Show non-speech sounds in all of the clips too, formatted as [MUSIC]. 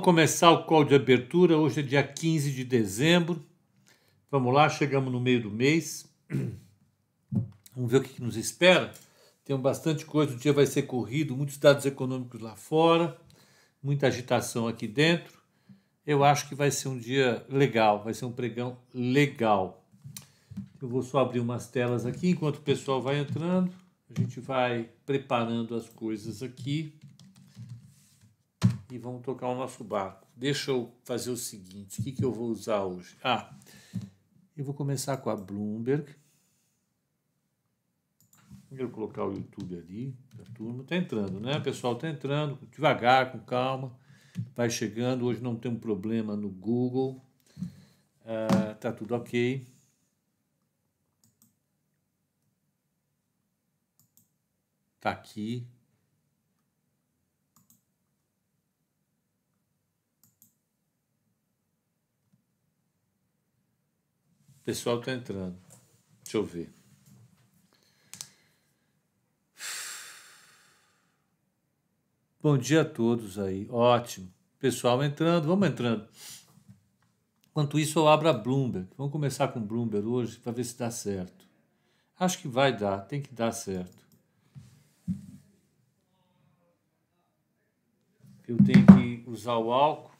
começar o call de abertura. Hoje é dia 15 de dezembro. Vamos lá, chegamos no meio do mês. [CLEARS THROAT] Vamos ver o que nos espera. Tem bastante coisa, o dia vai ser corrido, muitos dados econômicos lá fora, muita agitação aqui dentro. Eu acho que vai ser um dia legal, vai ser um pregão legal. Eu vou só abrir umas telas aqui enquanto o pessoal vai entrando. A gente vai preparando as coisas aqui e vamos tocar o nosso barco. Deixa eu fazer o seguinte: o que, que eu vou usar hoje? Ah, eu vou começar com a Bloomberg. Primeiro colocar o YouTube ali, a turma. Está entrando, né? O pessoal está entrando, devagar, com calma. Vai chegando. Hoje não tem um problema no Google. Está ah, tá tudo ok. Tá aqui. pessoal tá entrando. Deixa eu ver. Bom dia a todos aí. Ótimo. Pessoal entrando, vamos entrando. Enquanto isso, eu abro a Bloomberg. Vamos começar com Bloomberg hoje para ver se dá certo. Acho que vai dar, tem que dar certo. Eu tenho que usar o álcool.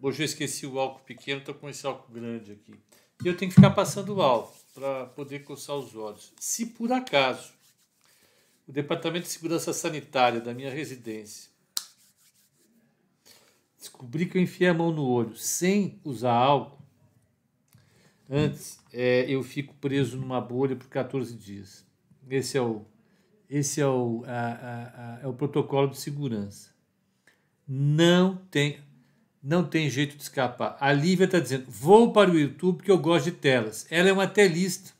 Hoje eu esqueci o álcool pequeno, estou com esse álcool grande aqui e eu tenho que ficar passando alto para poder coçar os olhos. Se por acaso o Departamento de Segurança Sanitária da minha residência descobrir que eu enfiei a mão no olho sem usar álcool, antes é, eu fico preso numa bolha por 14 dias. Esse é o, esse é o, a, a, a, é o protocolo de segurança. Não tem não tem jeito de escapar. A Lívia está dizendo: vou para o YouTube porque eu gosto de telas. Ela é uma telista.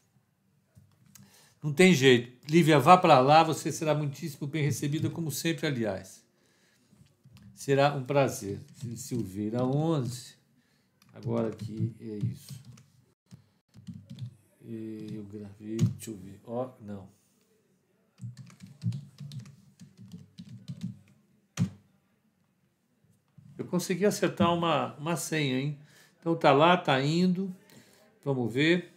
Não tem jeito. Lívia, vá para lá, você será muitíssimo bem recebida, como sempre, aliás. Será um prazer. Silveira 11. Agora aqui é isso. Eu gravei, deixa eu ver. Ó, oh, não. Eu consegui acertar uma, uma senha, hein? Então tá lá, tá indo. Vamos ver.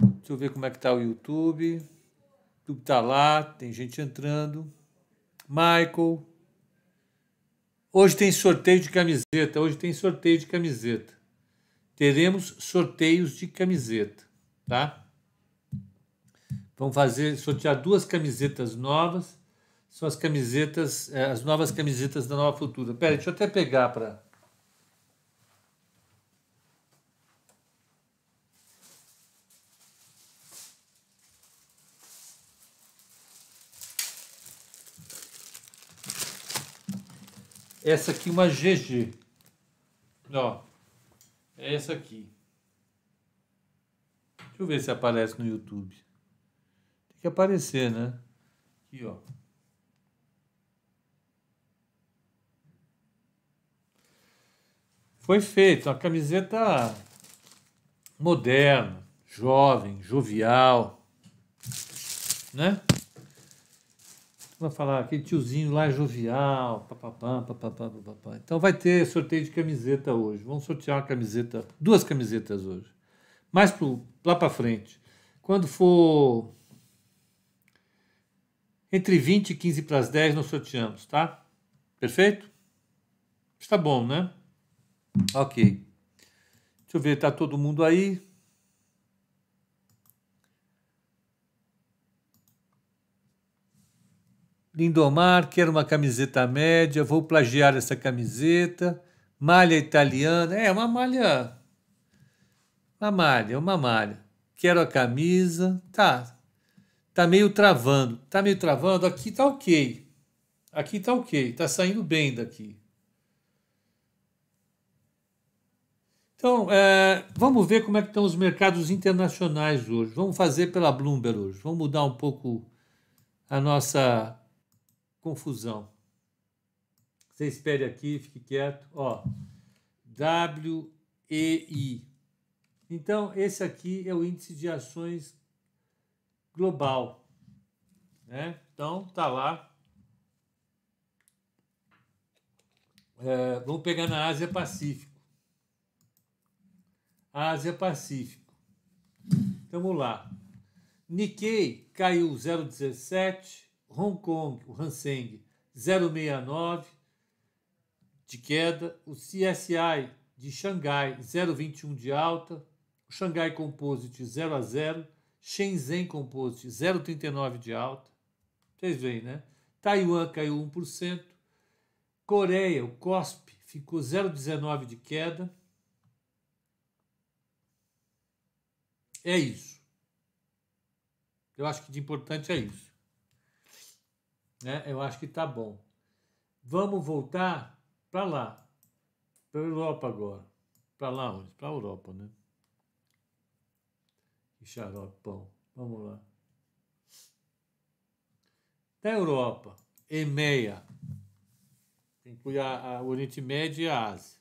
Deixa eu ver como é que tá o YouTube. O YouTube tá lá, tem gente entrando. Michael. Hoje tem sorteio de camiseta. Hoje tem sorteio de camiseta. Teremos sorteios de camiseta, tá? Vamos fazer sortear duas camisetas novas são as camisetas, é, as novas camisetas da Nova Futura. Pera, deixa eu até pegar para. Essa aqui uma GG. Ó. É essa aqui. Deixa eu ver se aparece no YouTube. Tem que aparecer, né? Aqui, ó. foi feito uma camiseta moderna, jovem, jovial, né? Vai falar aquele tiozinho lá é jovial, papapá, papapá, papapá. Então vai ter sorteio de camiseta hoje. Vamos sortear uma camiseta, duas camisetas hoje. Mais pro, lá para frente. Quando for entre 20 e 15 para as 10 nós sorteamos, tá? Perfeito? Está bom, né? Ok. Deixa eu ver, está todo mundo aí? Lindomar, quero uma camiseta média, vou plagiar essa camiseta. Malha italiana, é uma malha. Uma malha, uma malha. Quero a camisa, tá. Tá meio travando, tá meio travando. Aqui tá ok. Aqui tá ok, tá saindo bem daqui. Então, é, vamos ver como é que estão os mercados internacionais hoje. Vamos fazer pela Bloomberg hoje. Vamos mudar um pouco a nossa confusão. Você espere aqui, fique quieto. Ó, WEI. Então, esse aqui é o índice de ações global. Né? Então, tá lá. É, vamos pegar na Ásia Pacífica. Ásia-Pacífico. Então, vamos lá. Nikkei caiu 0,17, Hong Kong, o Hanseng, 0,69 de queda, o CSI de Xangai 0,21 de alta, o Xangai Composite 0 a 0, Shenzhen Composite 0,39 de alta. Vocês veem, né? Taiwan caiu 1%, Coreia, o COSP, ficou 0,19 de queda, É isso. Eu acho que de importante é isso. Né? Eu acho que tá bom. Vamos voltar para lá, para Europa agora. Para lá onde? Para Europa, né? Que pão. Vamos lá. Da Europa, EMEA, inclui a, a Oriente Médio e a Ásia,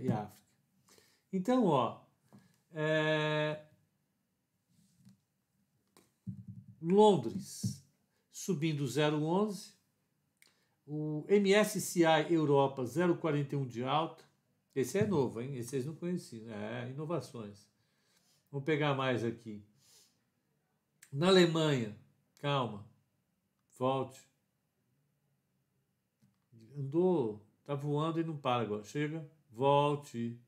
e África. Então, ó, é, Londres subindo 0,11, o MSCI Europa 0,41 de alta. Esse é novo, hein? Esse vocês não conheciam. É, inovações. Vamos pegar mais aqui. Na Alemanha, calma, volte. Andou, tá voando e não para agora. Chega, volte.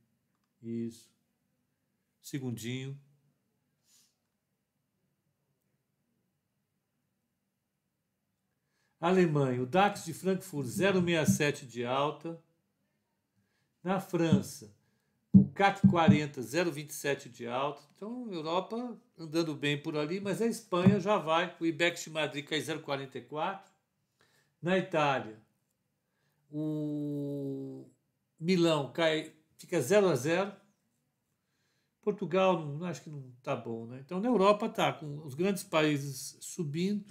Isso. Segundinho. Alemanha, o DAX de Frankfurt 0,67 de alta. Na França, o CAC 40 0,27 de alta. Então, Europa andando bem por ali, mas a Espanha já vai. O IBEX de Madrid cai 0,44. Na Itália, o Milão cai, fica 0 a 0. Portugal, não, acho que não está bom, né? Então, na Europa está com os grandes países subindo.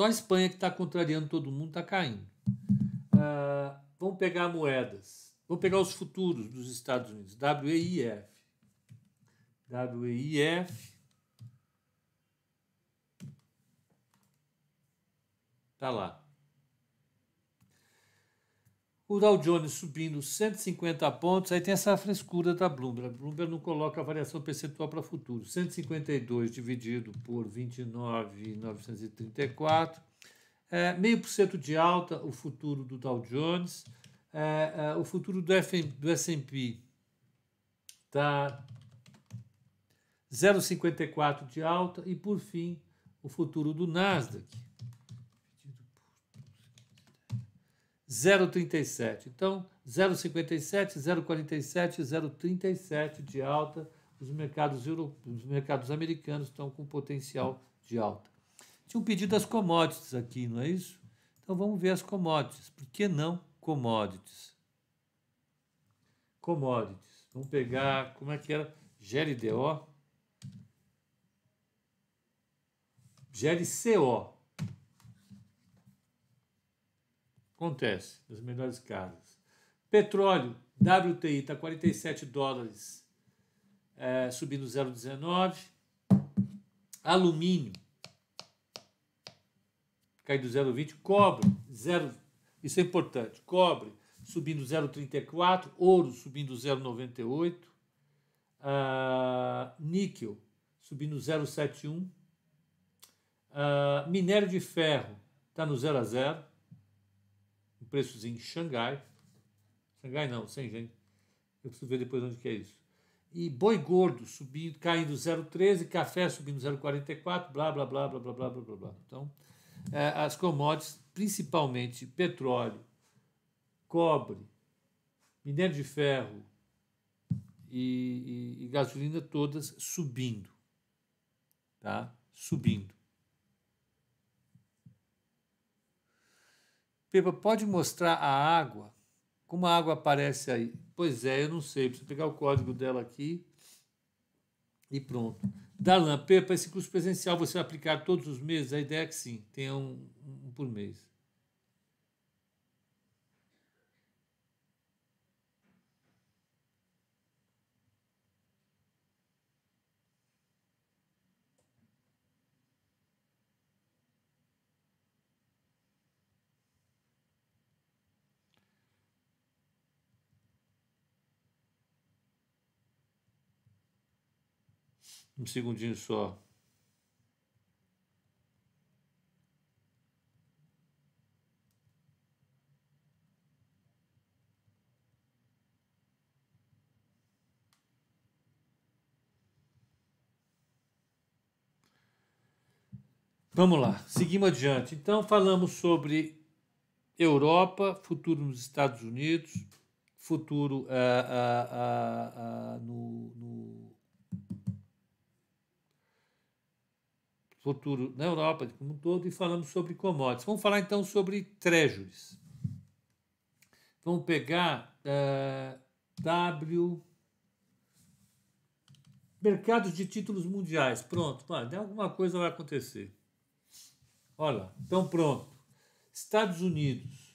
Só a Espanha que está contrariando todo mundo está caindo. Ah, vamos pegar moedas. Vamos pegar os futuros dos Estados Unidos. WEIF. WEIF. Está lá o Dow Jones subindo 150 pontos, aí tem essa frescura da Bloomberg. A Bloomberg não coloca a variação percentual para futuro. 152 dividido por 29,934, é, meio por cento de alta o futuro do Dow Jones, é, é, o futuro do, do S&P está 0,54 de alta e, por fim, o futuro do Nasdaq 0,37. Então, 0,57, 0,47, 0,37 de alta. Os mercados, euro, os mercados americanos estão com potencial de alta. Tinha um pedido das commodities aqui, não é isso? Então vamos ver as commodities. Por que não commodities? Commodities. Vamos pegar, como é que era? GLDO. GLCO. Acontece, nos melhores casos. Petróleo, WTI está 47 dólares, é, subindo 0,19. Alumínio, caiu do 0,20. Cobre, 0, isso é importante. Cobre, subindo 0,34. Ouro, subindo 0,98. Uh, ah, níquel, subindo 0,71. Uh, ah, minério de ferro, está no 0 a 0 preços em Xangai. Xangai não, gente. Eu preciso ver depois onde que é isso. E boi gordo subindo, caindo 0,13, café subindo 0,44, blá, blá, blá, blá, blá, blá, blá, blá. Então, é, as commodities, principalmente petróleo, cobre, minério de ferro e, e, e gasolina, todas subindo. Tá? Subindo. Pepa, pode mostrar a água? Como a água aparece aí? Pois é, eu não sei. Preciso pegar o código dela aqui e pronto. Darlan, Pepa, esse curso presencial você vai aplicar todos os meses? A ideia é que sim, tenha um, um por mês. Um segundinho só. Vamos lá, seguimos adiante. Então, falamos sobre Europa, futuro nos Estados Unidos, futuro a ah, a ah, ah, ah, no, no, futuro na Europa como um todo e falamos sobre commodities. Vamos falar então sobre treasuries. Vamos pegar uh, W. Mercados de títulos mundiais. Pronto, mano, alguma coisa vai acontecer. Olha, então pronto. Estados Unidos.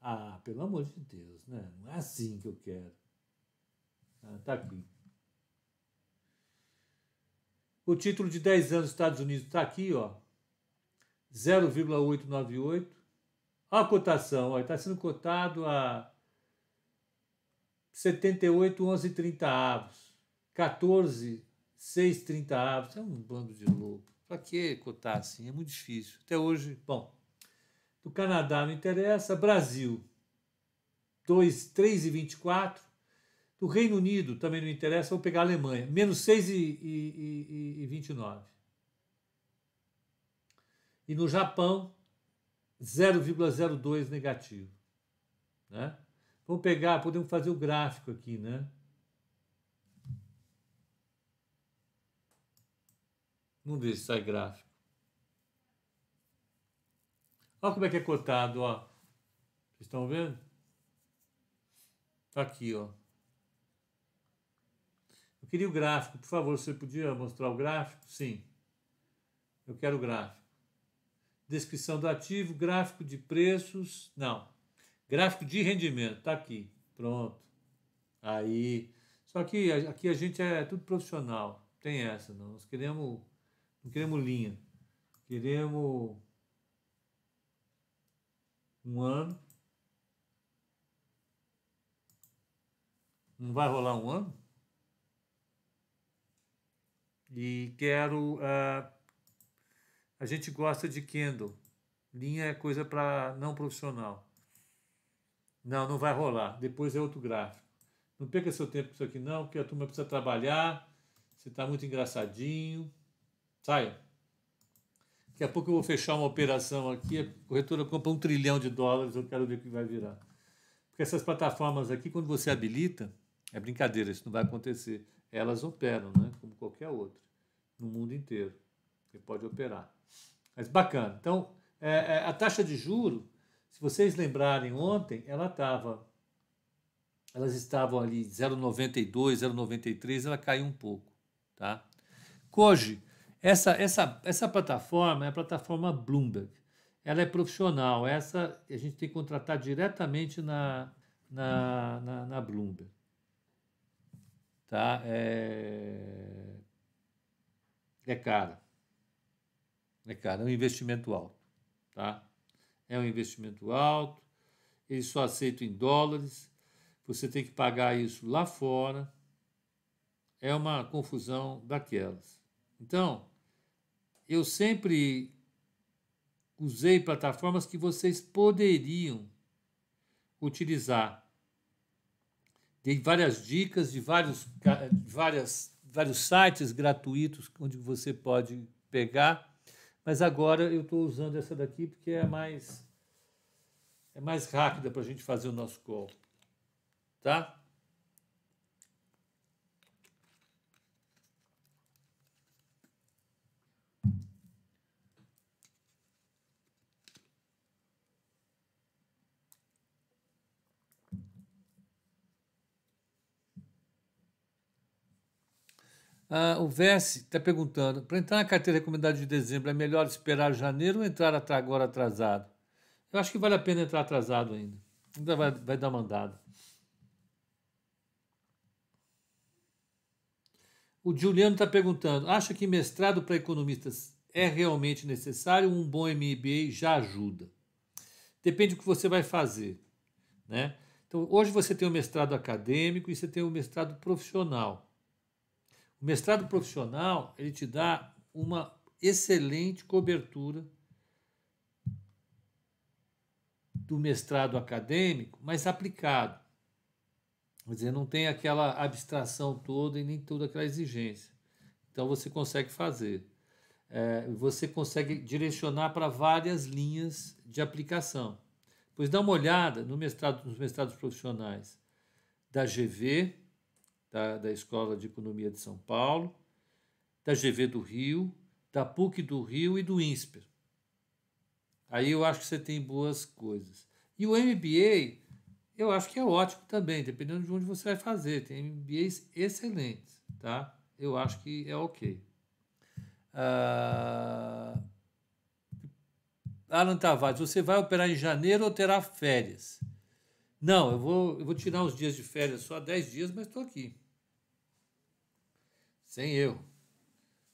Ah, pelo amor de Deus, né? Não é assim que eu quero. Ah, tá aqui. O título de 10 anos dos Estados Unidos está aqui, ó. 0,898. A cotação, está sendo cotado a 78,11,30 avos. 14,6,30 avos. É um bando de louco. Para que cotar assim? É muito difícil. Até hoje, bom. Do Canadá não interessa. Brasil, 2, 3,24. Do Reino Unido também não interessa, Vamos pegar a Alemanha, menos 6,29. E no Japão, 0,02 negativo. Né? Vamos pegar, podemos fazer o gráfico aqui, né? Vamos ver se sai gráfico. Olha como é que é cotado, ó. Vocês estão vendo? Tá aqui, ó. Eu queria o gráfico, por favor, você podia mostrar o gráfico? Sim. Eu quero o gráfico. Descrição do ativo, gráfico de preços, não. Gráfico de rendimento, está aqui. Pronto. Aí. Só que aqui a gente é tudo profissional. Tem essa, não. Nós queremos não queremos linha. Queremos um ano. Não vai rolar um ano? E quero. Uh, a gente gosta de kendo Linha é coisa para não profissional. Não, não vai rolar. Depois é outro gráfico. Não perca seu tempo com isso aqui, não, porque a turma precisa trabalhar. Você está muito engraçadinho. sai Daqui a pouco eu vou fechar uma operação aqui. A corretora compra um trilhão de dólares. Eu quero ver o que vai virar. Porque essas plataformas aqui, quando você habilita, é brincadeira, isso não vai acontecer. Elas operam, né? Como qualquer outra no mundo inteiro. Ele pode operar. Mas bacana. Então, é, é a taxa de juro, se vocês lembrarem ontem, ela estava elas estavam ali 0,92, 0,93, ela caiu um pouco, tá? Hoje, essa essa essa plataforma é a plataforma Bloomberg. Ela é profissional, essa a gente tem que contratar diretamente na na, na, na Bloomberg. Tá? É é cara. É cara, é um investimento alto, tá? É um investimento alto, Ele só aceita em dólares, você tem que pagar isso lá fora. É uma confusão daquelas. Então, eu sempre usei plataformas que vocês poderiam utilizar. Tem várias dicas de vários, de várias vários sites gratuitos onde você pode pegar. Mas agora eu estou usando essa daqui porque é mais é mais rápida para a gente fazer o nosso call, tá? Ah, o Vessi está perguntando: para entrar na carteira recomendada de dezembro, é melhor esperar janeiro ou entrar agora atrasado? Eu acho que vale a pena entrar atrasado ainda. Ainda vai, vai dar mandado. O Juliano está perguntando: acha que mestrado para economistas é realmente necessário? Um bom MBA já ajuda. Depende do que você vai fazer. Né? Então, hoje você tem o mestrado acadêmico e você tem o mestrado profissional. O mestrado profissional ele te dá uma excelente cobertura do mestrado acadêmico, mas aplicado. Quer dizer, não tem aquela abstração toda e nem toda aquela exigência. Então você consegue fazer. É, você consegue direcionar para várias linhas de aplicação. Pois dá uma olhada no mestrado, nos mestrados profissionais da GV, da, da Escola de Economia de São Paulo, da GV do Rio, da PUC do Rio e do INSPER. Aí eu acho que você tem boas coisas. E o MBA, eu acho que é ótimo também, dependendo de onde você vai fazer. Tem MBAs excelentes, tá? Eu acho que é ok. Uh... Alan Tavares, você vai operar em janeiro ou terá férias? Não, eu vou, eu vou tirar uns dias de férias, só 10 dias, mas estou aqui sem erro,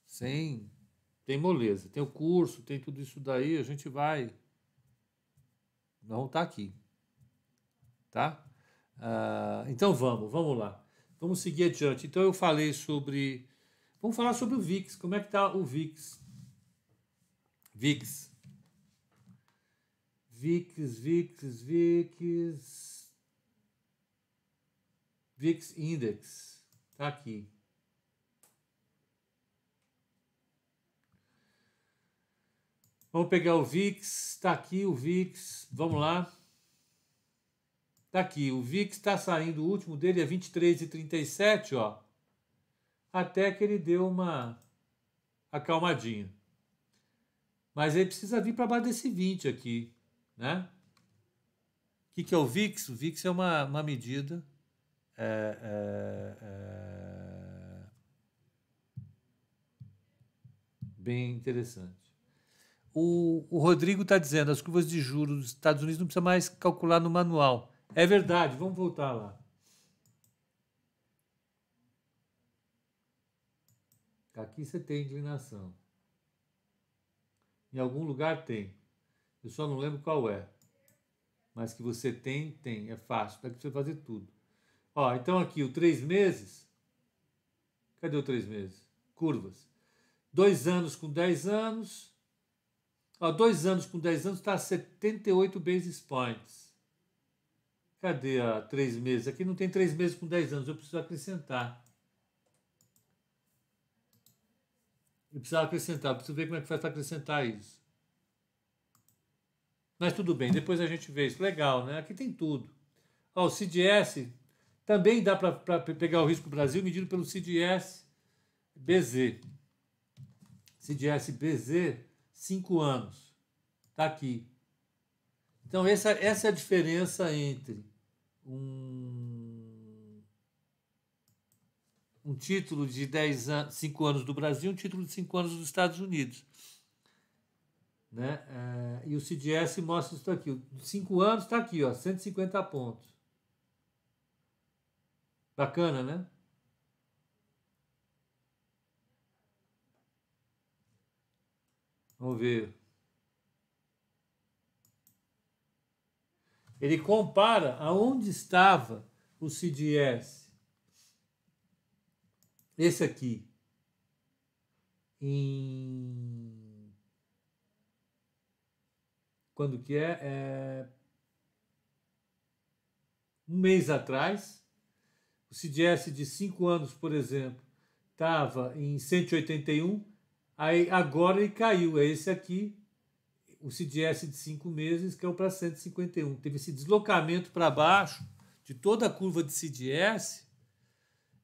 sem tem moleza, tem o curso, tem tudo isso daí, a gente vai. Não tá aqui, tá? Ah, então vamos, vamos lá, vamos seguir adiante. Então eu falei sobre, vamos falar sobre o VIX. Como é que tá o VIX? VIX. VIX, VIX, VIX. VIX Index. Tá aqui. Vamos pegar o VIX, está aqui o VIX, vamos lá. Está aqui, o VIX está saindo, o último dele é 23,37, ó. Até que ele deu uma acalmadinha. Mas ele precisa vir para baixo desse 20 aqui, né? O que, que é o VIX? O VIX é uma, uma medida... É, é, é, bem interessante. O, o Rodrigo está dizendo as curvas de juros dos Estados Unidos não precisa mais calcular no manual. É verdade, vamos voltar lá. Aqui você tem inclinação. Em algum lugar tem. Eu só não lembro qual é. Mas que você tem, tem. É fácil. que você fazer tudo. Ó, então aqui o três meses. Cadê o três meses? Curvas. Dois anos com dez anos. Há dois anos com 10 anos está 78 basis points. Cadê a 3 meses? Aqui não tem 3 meses com 10 anos, eu preciso acrescentar. Eu precisava acrescentar, preciso ver como é que faz para acrescentar isso. Mas tudo bem, depois a gente vê isso. Legal, né? Aqui tem tudo. Ó, o CDS também dá para pegar o risco Brasil medido pelo CDS BZ. CDS BZ cinco anos. Está aqui. Então, essa, essa é a diferença entre um, um título de dez anos, 5 anos do Brasil e um título de 5 anos dos Estados Unidos. Né? É, e o CDS mostra isso aqui. De 5 anos está aqui, ó, 150 pontos. Bacana, né? Vamos ver. Ele compara aonde estava o CDS. Esse aqui. Em... Quando que é? é... Um mês atrás. O CDS de cinco anos, por exemplo, estava em 181 Aí agora ele caiu, é esse aqui, o CDS de cinco meses, que é o para 151. Teve esse deslocamento para baixo de toda a curva de CDS,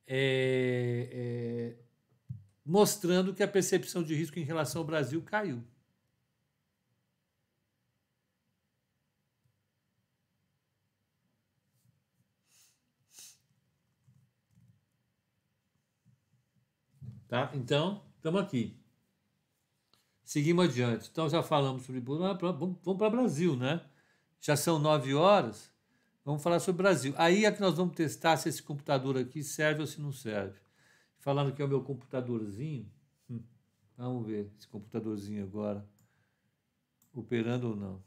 é, é, mostrando que a percepção de risco em relação ao Brasil caiu. Tá? Então, estamos aqui. Seguimos adiante. Então já falamos sobre vamos para o Brasil, né? Já são nove horas. Vamos falar sobre o Brasil. Aí é que nós vamos testar se esse computador aqui serve ou se não serve. Falando que é o meu computadorzinho. Hum, vamos ver esse computadorzinho agora. Operando ou não.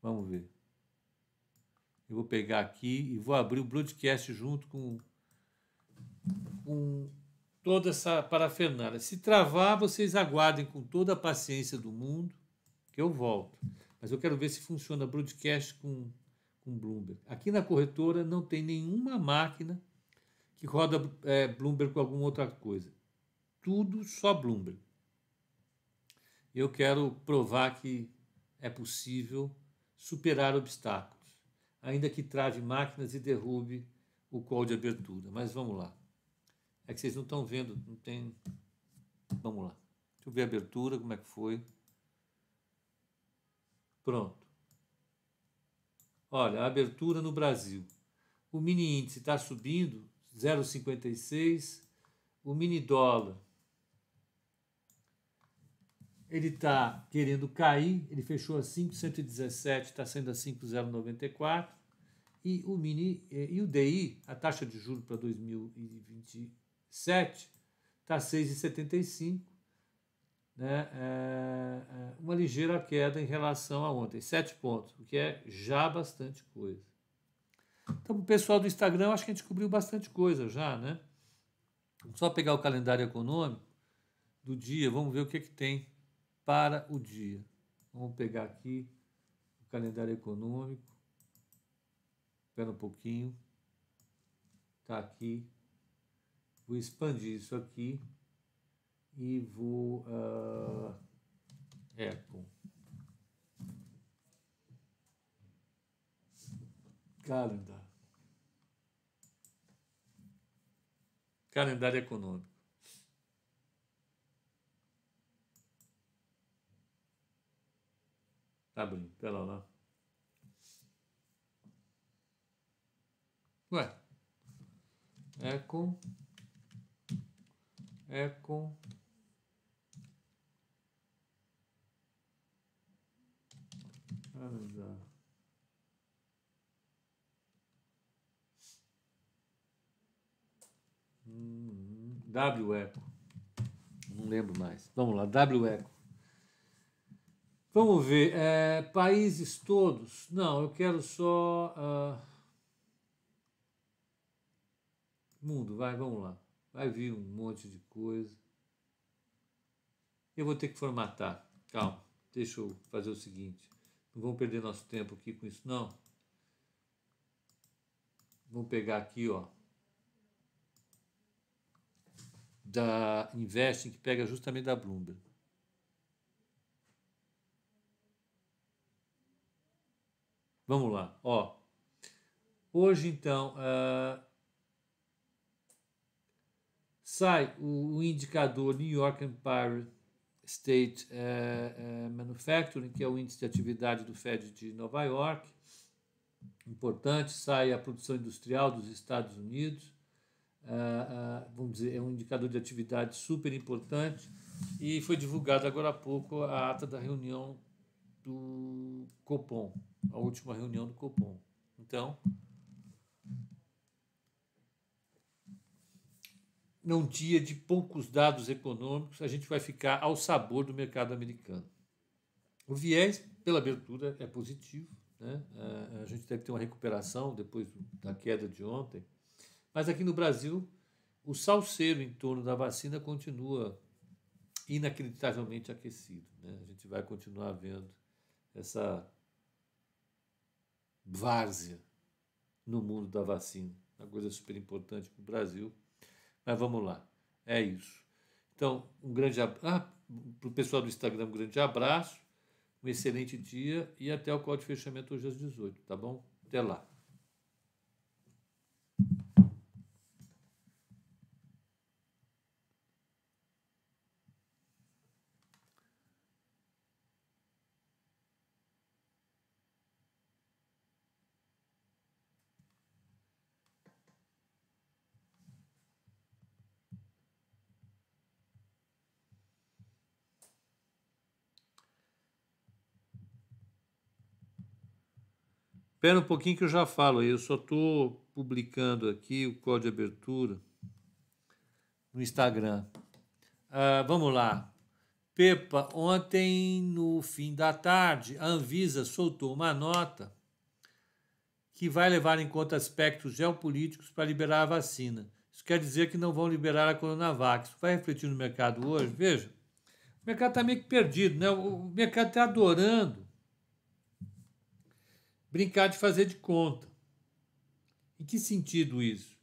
Vamos ver. Eu vou pegar aqui e vou abrir o broadcast junto com, com toda essa parafernália. Se travar, vocês aguardem com toda a paciência do mundo que eu volto. Mas eu quero ver se funciona broadcast com, com Bloomberg. Aqui na corretora não tem nenhuma máquina que roda é, Bloomberg com alguma outra coisa. Tudo só Bloomberg. Eu quero provar que é possível superar obstáculos, ainda que trave máquinas e derrube o call de abertura. Mas vamos lá. É que vocês não estão vendo, não tem. Vamos lá. Deixa eu ver a abertura, como é que foi. Pronto. Olha, a abertura no Brasil. O mini índice está subindo 0,56. O mini dólar ele está querendo cair, ele fechou a 5,117, está saindo a 5,094. E o mini e o DI, a taxa de juro para 2021. 7 está 6,75, né? É, é, uma ligeira queda em relação a ontem, 7 pontos, o que é já bastante coisa. Então, o pessoal do Instagram, acho que a gente descobriu bastante coisa já, né? Vamos só pegar o calendário econômico do dia, vamos ver o que, é que tem para o dia. Vamos pegar aqui o calendário econômico. Espera um pouquinho. Está aqui vou expandir isso aqui e vou uh, Apple. Calendar. Calendário econômico. Tá bem, pera tá lá. Ué. Eco eco asa W eco não lembro mais vamos lá W eco vamos ver é, países todos não eu quero só uh, mundo vai vamos lá vai vir um monte de coisa. Eu vou ter que formatar. Calma, deixa eu fazer o seguinte. Não vamos perder nosso tempo aqui com isso, não. Vamos pegar aqui, ó. Da Investing, que pega justamente da Bloomberg. Vamos lá, ó. Hoje, então, uh, sai o, o indicador New York Empire State uh, uh, Manufacturing, que é o índice de atividade do Fed de Nova York. Importante, sai a produção industrial dos Estados Unidos. Uh, vamos dizer, é um indicador de atividade super importante. E foi divulgado agora há pouco a ata da reunião do Copom, a última reunião do Copom. Então, num dia de poucos dados econômicos, a gente vai ficar ao sabor do mercado americano. O viés pela abertura é positivo, né? a gente deve ter uma recuperação depois da queda de ontem, mas aqui no Brasil, o salseiro em torno da vacina continua inacreditavelmente aquecido. Né? A gente vai continuar vendo essa várzea no mundo da vacina, uma coisa super importante para o Brasil mas vamos lá. É isso. Então, um grande abraço. Ah, para o pessoal do Instagram, um grande abraço, um excelente dia e até o código de fechamento hoje às 18, tá bom? Até lá. Espera um pouquinho que eu já falo aí. Eu só estou publicando aqui o código de abertura no Instagram. Ah, vamos lá. Pepa, ontem no fim da tarde, a Anvisa soltou uma nota que vai levar em conta aspectos geopolíticos para liberar a vacina. Isso quer dizer que não vão liberar a Coronavac. Isso vai refletir no mercado hoje? Veja, o mercado está meio que perdido, né? O mercado está adorando Brincar de fazer de conta. Em que sentido isso?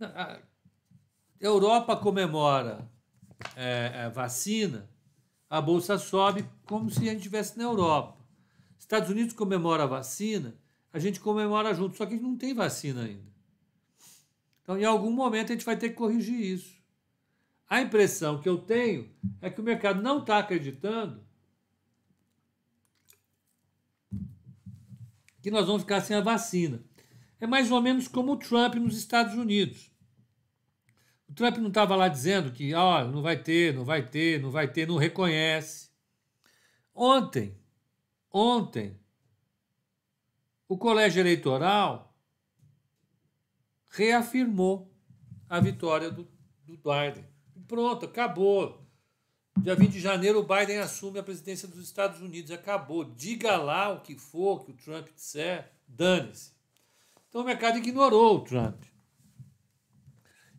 A Europa comemora é, a é, vacina, a bolsa sobe como se a gente estivesse na Europa. Estados Unidos comemora a vacina, a gente comemora junto, só que a gente não tem vacina ainda. Então, em algum momento, a gente vai ter que corrigir isso. A impressão que eu tenho é que o mercado não está acreditando que nós vamos ficar sem a vacina. É mais ou menos como o Trump nos Estados Unidos. O Trump não estava lá dizendo que, ah, olha, não vai ter, não vai ter, não vai ter, não reconhece. Ontem, ontem, o colégio eleitoral reafirmou a vitória do, do Biden. Pronto, acabou. Dia 20 de janeiro, o Biden assume a presidência dos Estados Unidos. Acabou. Diga lá o que for que o Trump disser, dane-se. Então o mercado ignorou o Trump.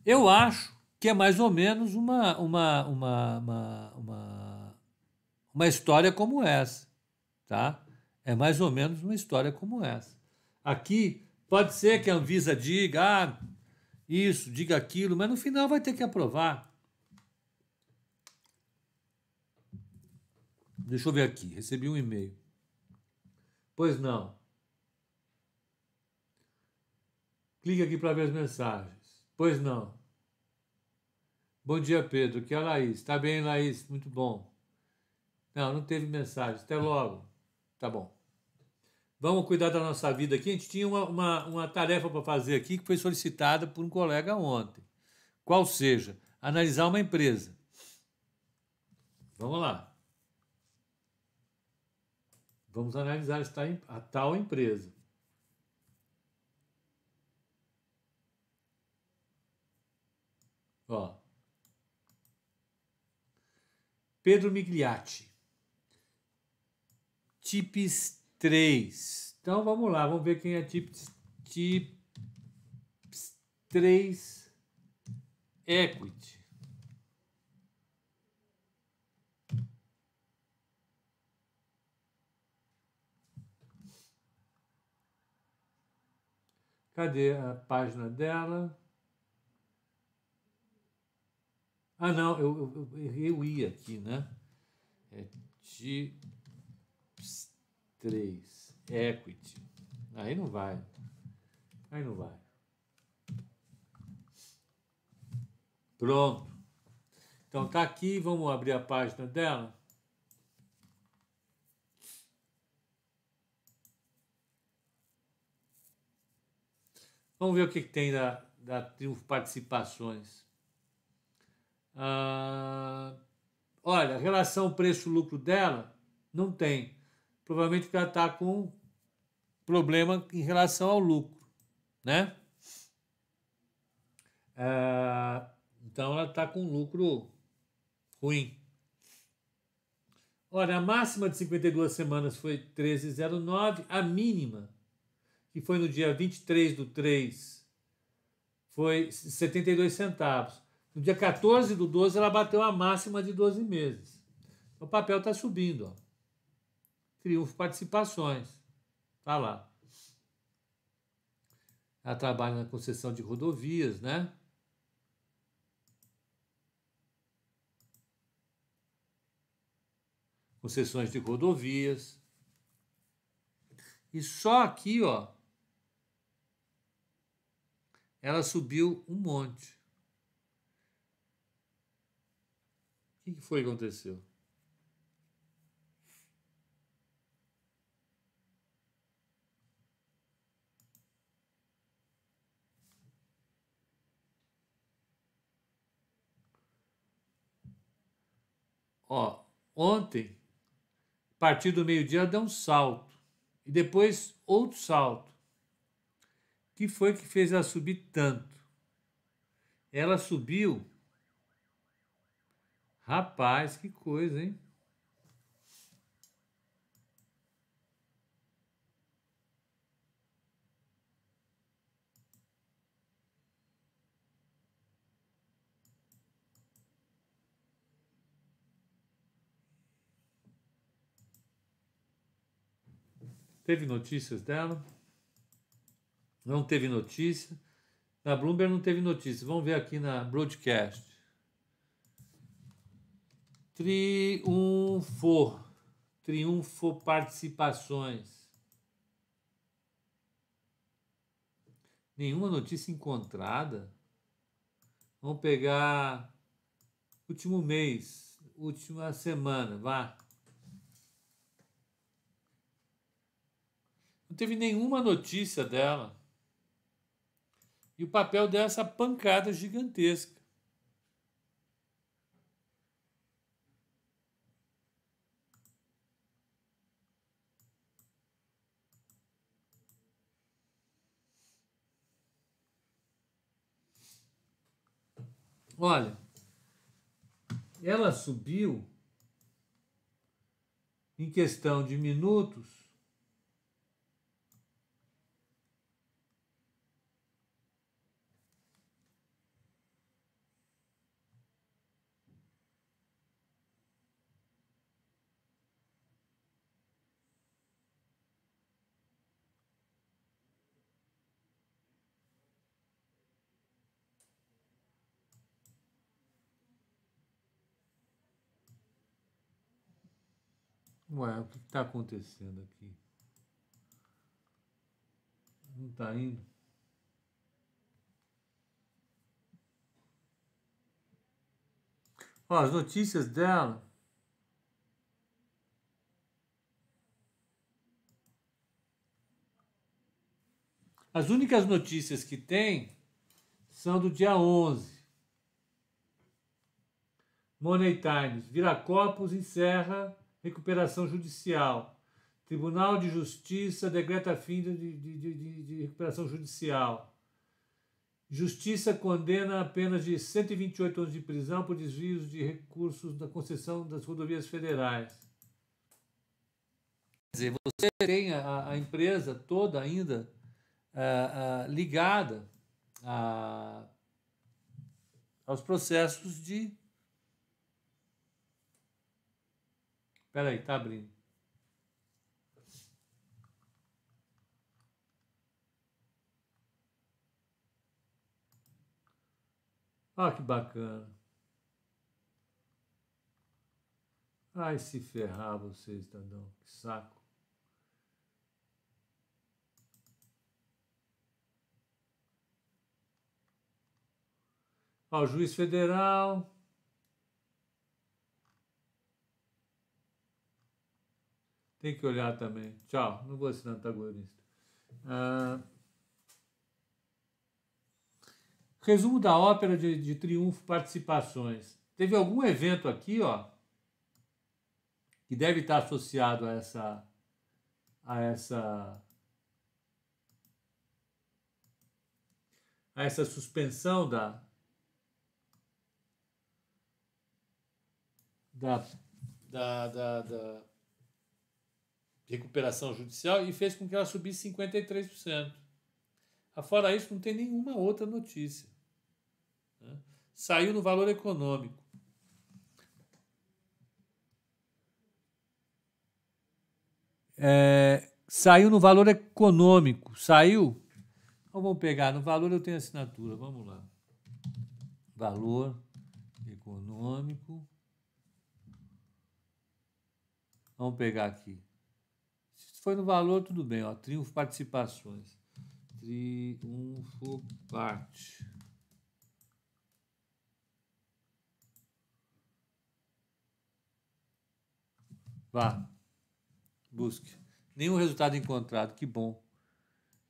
Eu acho que é mais ou menos uma, uma, uma, uma, uma, uma história como essa. Tá? É mais ou menos uma história como essa. Aqui, pode ser que a Anvisa diga ah, isso, diga aquilo, mas no final vai ter que aprovar. Deixa eu ver aqui, recebi um e-mail. Pois não. Clique aqui para ver as mensagens. Pois não. Bom dia, Pedro. Que é a Laís. Tá bem, Laís? Muito bom. Não, não teve mensagem. Até logo. Tá bom. Vamos cuidar da nossa vida aqui. A gente tinha uma, uma, uma tarefa para fazer aqui que foi solicitada por um colega ontem. Qual seja, analisar uma empresa. Vamos lá. Vamos analisar esta, a tal empresa. Ó. Pedro Migliatti. Tips 3. Então vamos lá, vamos ver quem é Tips, tips 3 Equity. Cadê a página dela? Ah, não, eu, eu, eu ia aqui, né? É de 3, equity. Aí não vai. Aí não vai. Pronto. Então tá aqui, vamos abrir a página dela. Vamos ver o que, é que tem da, da Triunfo Participações. Ah, olha, relação preço-lucro dela, não tem. Provavelmente ela está com problema em relação ao lucro, né? Ah, então ela está com lucro ruim. Olha, a máxima de 52 semanas foi 13,09, a mínima que foi no dia 23 do 3, foi 72 centavos. No dia 14 do 12, ela bateu a máxima de 12 meses. o papel está subindo. Ó. Triunfo Participações. Está lá. Ela trabalha na concessão de rodovias, né? Concessões de rodovias. E só aqui, ó, ela subiu um monte. O que foi que aconteceu? Ó, ontem, a partir do meio-dia, deu um salto. E depois outro salto que foi que fez ela subir tanto? Ela subiu. Rapaz, que coisa, hein? Teve notícias dela? não teve notícia. Na Bloomberg não teve notícia. Vamos ver aqui na broadcast. Triunfo. Triunfo Participações. Nenhuma notícia encontrada. Vamos pegar último mês, última semana, vá. Não teve nenhuma notícia dela. E o papel dessa pancada gigantesca. Olha, ela subiu em questão de minutos Ué, o que está acontecendo aqui? Não está indo? Ó, as notícias dela. As únicas notícias que tem são do dia 11. Money Times. Viracopos encerra recuperação judicial. Tribunal de Justiça decreta fim de, de, de, de recuperação judicial. Justiça condena a de 128 anos de prisão por desvios de recursos da concessão das rodovias federais. Quer dizer, você tem a, a empresa toda ainda uh, uh, ligada a, aos processos de Pera aí, tá abrindo. Olha ah, que bacana. Ai, se ferrar vocês, Tadão. Que saco. Ó, o juiz federal, Tem que olhar também. Tchau. Não vou assinar antagonista. Ah, resumo da ópera de, de Triunfo Participações. Teve algum evento aqui, ó, que deve estar associado a essa a essa a essa suspensão da da da, da, da recuperação judicial e fez com que ela subisse 53%. Afora isso, não tem nenhuma outra notícia. Né? Saiu no valor econômico. É, saiu no valor econômico. Saiu? Então vamos pegar. No valor eu tenho assinatura. Vamos lá. Valor econômico. Vamos pegar aqui foi no valor, tudo bem, ó. Triunfo Participações. Triunfo Parte. Vá. Busque. Nenhum resultado encontrado. Que bom.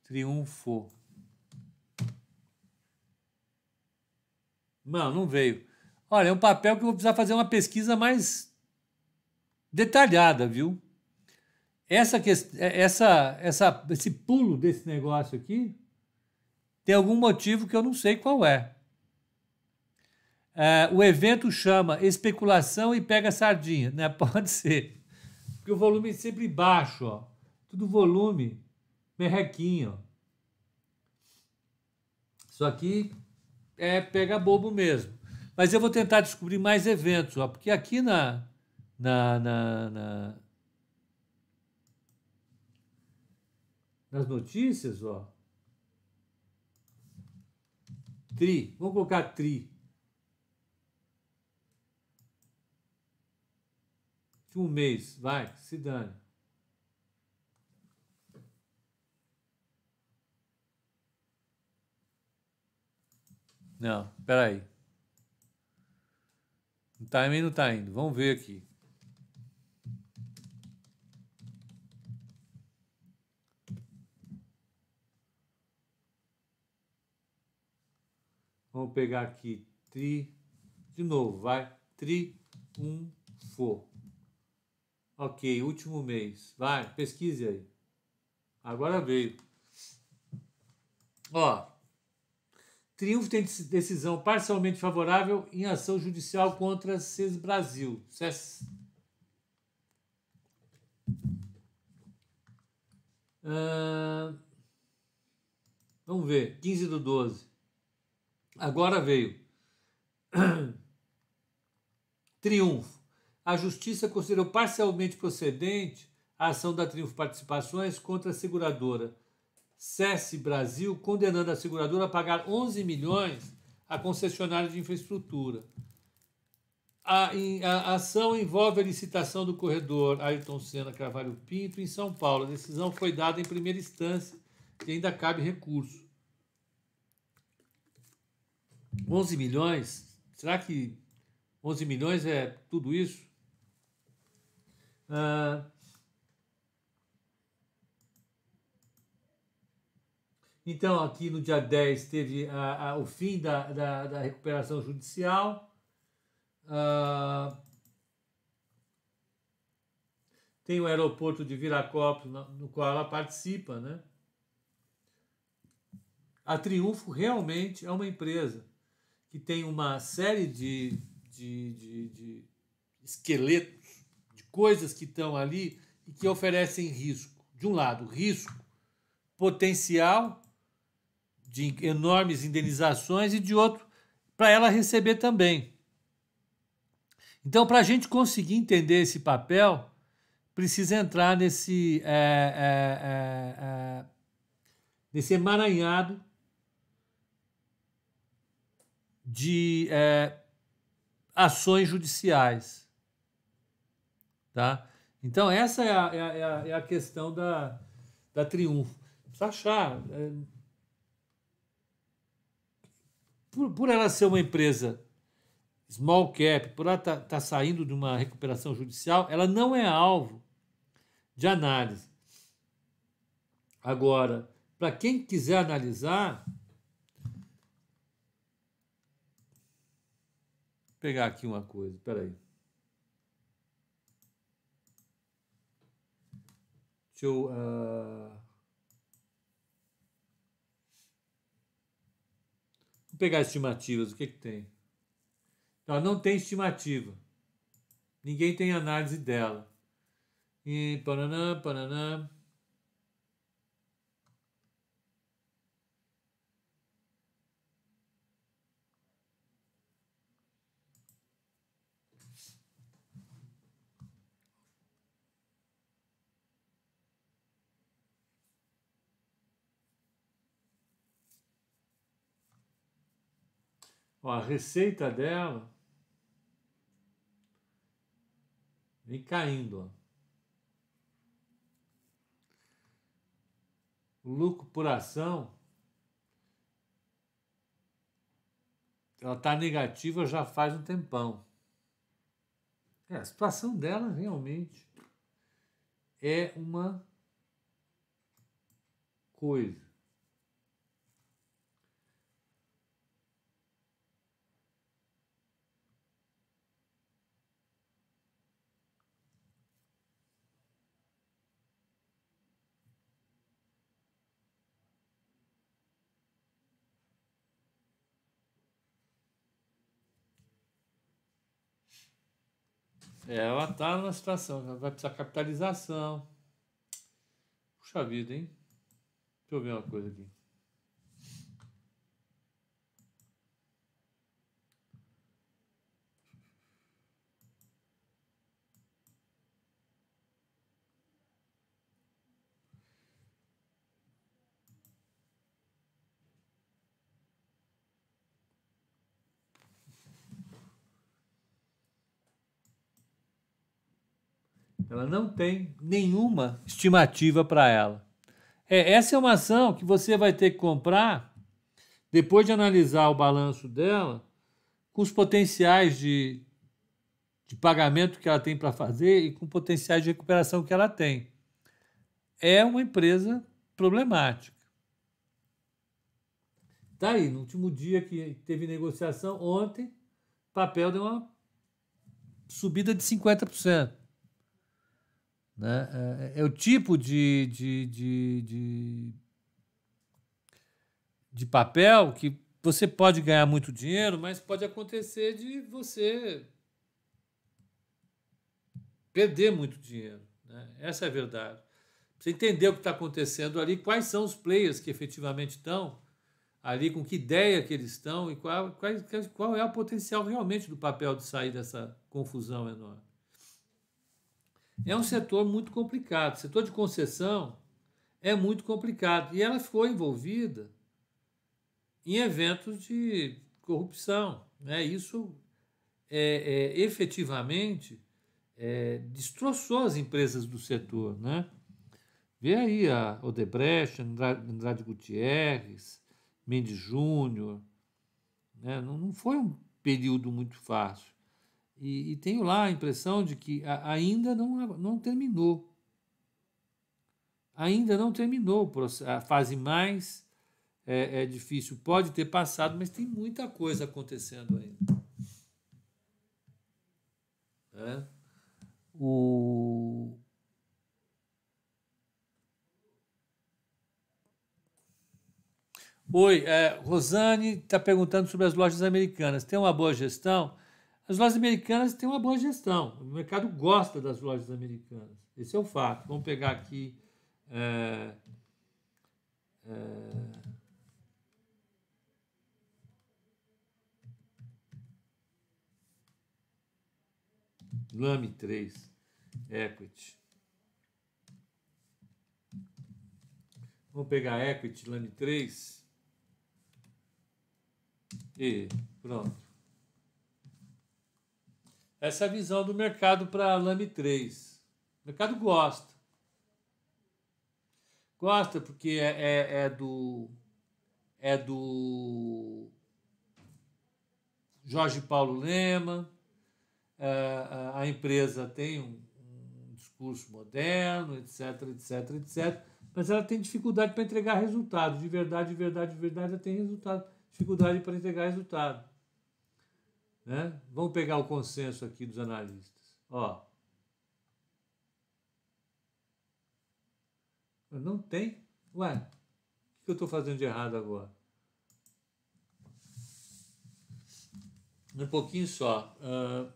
Triunfo. Não, não veio. Olha, é um papel que eu vou precisar fazer uma pesquisa mais detalhada, viu? essa, é, essa, essa, esse pulo desse negócio aqui tem algum motivo que eu não sei qual é. é o evento chama especulação e pega sardinha, né? [LAUGHS] Pode ser. Porque o volume é sempre baixo, ó. Tudo volume merrequinho. Isso aqui é pega bobo mesmo. Mas eu vou tentar descobrir mais eventos, ó, porque aqui na, na, na, na nas notícias, ó. Tri, vamos colocar tri. De um mês, vai, se dane. Não, peraí. Não tá indo, não tá indo. Vamos ver aqui. Vamos pegar aqui tri, de novo, vai, triunfo. Ok, último mês. Vai, pesquise aí. Agora veio. Ó, Triunfo tem decisão parcialmente favorável em ação judicial contra CES Brasil. CES. Uh, ah, vamos ver, 15 do 12. Agora veio. [CLEARS THROAT] Triunfo. A justiça considerou parcialmente procedente a ação da Triunfo Participações contra a seguradora SESC Brasil, condenando a seguradora a pagar 11 milhões à concessionária de infraestrutura. A, a, ação envolve a licitação do corredor Ayrton Senna Carvalho Pinto em São Paulo. A decisão foi dada em primeira instância e ainda cabe recurso. 11 milhões? Será que 11 milhões é tudo isso? Ah, então, aqui no dia 10 teve a, a, o fim da, da, da recuperação judicial. Ah, tem o aeroporto de Viracopos, no qual ela participa, né? A Triunfo realmente é uma empresa que tem uma série de, de, de, de esqueletos, de coisas que estão ali e que oferecem risco. De um lado, risco potencial de enormes indenizações e de outro, para ela receber também. Então, para a gente conseguir entender esse papel, precisa entrar nesse, é, é, é, é nesse emaranhado de é, ações judiciais. Tá? Então, essa é, é a, é a, é a questão da, da triunfo. Precisa achar. É, por, por ela ser uma empresa small cap, por ela estar tá, tá saindo de uma recuperação judicial, ela não é alvo de análise. Agora, para quem quiser analisar, pegar aqui uma coisa, peraí. Deixa eu. Uh... Vou pegar estimativas, o que, que tem? ela não tem estimativa. Ninguém tem análise dela. E pananã, pananã. Ó, a receita dela vem caindo. Ó. O lucro por ação ela está negativa já faz um tempão. É, a situação dela realmente é uma coisa. É, ela está numa situação, vai precisar capitalização. Puxa vida, hein? Deixa eu ver uma coisa aqui. Ela não tem nenhuma estimativa para ela. É, essa é uma ação que você vai ter que comprar depois de analisar o balanço dela, com os potenciais de, de pagamento que ela tem para fazer e com potenciais de recuperação que ela tem. É uma empresa problemática. Está aí, no último dia que teve negociação, ontem, papel deu uma subida de 50%. Né? É, é, é o tipo de, de, de, de, de papel que você pode ganhar muito dinheiro, mas pode acontecer de você perder muito dinheiro. Né? Essa é a verdade. Você entender o que está acontecendo ali, quais são os players que efetivamente estão ali, com que ideia que eles estão e qual, qual, qual é o potencial realmente do papel de sair dessa confusão enorme é um setor muito complicado. O setor de concessão é muito complicado. E ela ficou envolvida em eventos de corrupção. Né? Isso é, é efetivamente é, destroçou as empresas do setor. Né? Vê aí a Odebrecht, Andrade Gutierrez, Mendes Júnior. Né? Não, não foi um período muito fácil. E, e tenho lá a impressão de que a, ainda não, não terminou. Ainda não terminou a fase mais é, é difícil. Pode ter passado, mas tem muita coisa acontecendo ainda. É. O... Oi, é, Rosane está perguntando sobre as lojas americanas. Tem uma boa gestão? As lojas americanas têm uma boa gestão, o mercado gosta das lojas americanas, esse é o fato. Vamos pegar aqui. É, é, Lame 3, Equity. Vamos pegar Equity, Lame 3. E pronto. Essa é a visão do mercado para a Lame 3. O mercado gosta. Gosta porque é, é, é do. É do. Jorge Paulo Lema. É, a, a empresa tem um, um discurso moderno, etc, etc, etc. Mas ela tem dificuldade para entregar resultado. De verdade, de verdade, de verdade, ela tem resultado. Dificuldade para entregar resultado. Né? Vamos pegar o consenso aqui dos analistas. Ó, não tem. Ué, o que eu estou fazendo de errado agora? Um pouquinho só. Uh...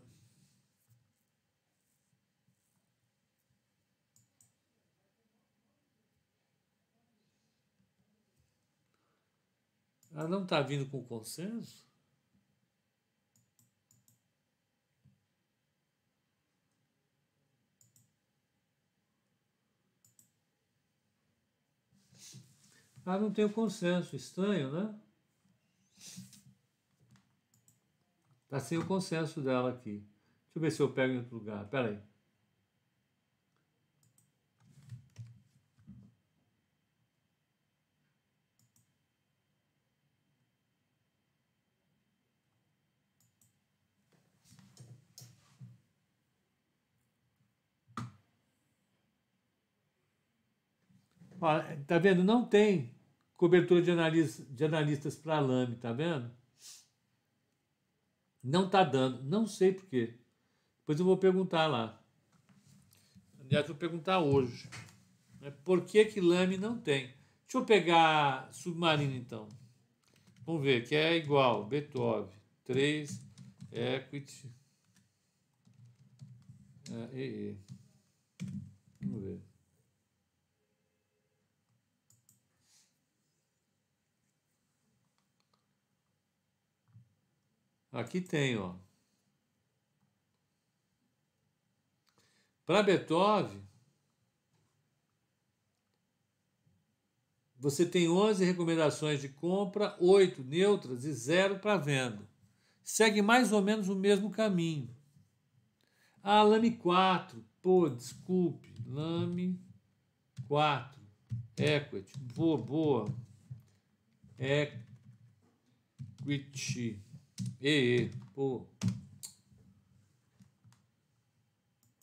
Ela não está vindo com consenso? Ah, não o consenso, estranho, né? Tá sem o consenso dela aqui. Deixa eu ver se eu pego em outro lugar. Pera aí. Olha, tá vendo? Não tem cobertura de, analis, de analistas para a LAME, tá vendo? Não tá dando, não sei por quê. Depois eu vou perguntar lá. Aliás, vou perguntar hoje. Né? Por que que LAME não tem? Deixa eu pegar submarino então. Vamos ver, que é igual, Beethoven, 3, equity, é, e, e. Vamos ver. Aqui tem, ó. Para Beethoven, você tem 11 recomendações de compra, 8 neutras e 0 para venda. Segue mais ou menos o mesmo caminho. Ah, lame 4. Pô, desculpe. Lame 4. Equity. Boa, boa. Equity. E, pô.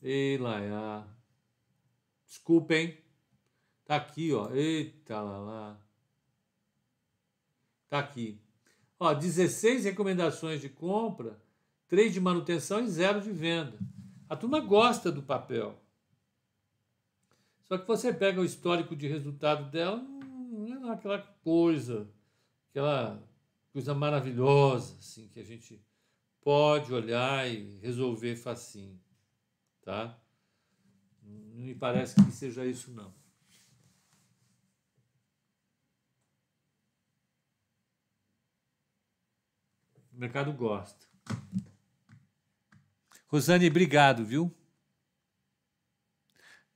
E, Laiá. Desculpem. Tá aqui, ó. Eita, lá, lá. Tá aqui. Ó, 16 recomendações de compra, 3 de manutenção e 0 de venda. A turma gosta do papel. Só que você pega o histórico de resultado dela, hum, não é aquela coisa, aquela coisa maravilhosa, assim, que a gente pode olhar e resolver facinho, tá? Não me parece que seja isso, não. O mercado gosta. Rosane, obrigado, viu?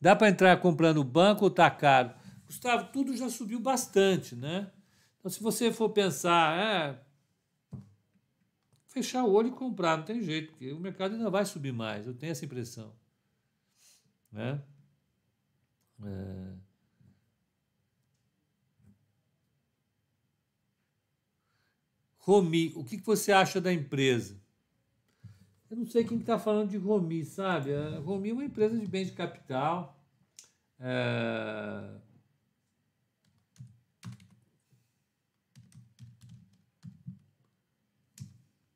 Dá para entrar comprando banco ou tá caro? Gustavo, tudo já subiu bastante, né? Então, se você for pensar, é, fechar o olho e comprar, não tem jeito, porque o mercado ainda vai subir mais, eu tenho essa impressão. Né? É. Romi, o que você acha da empresa? Eu não sei quem está falando de Romi, sabe? A é, Romi é uma empresa de bens de capital. É...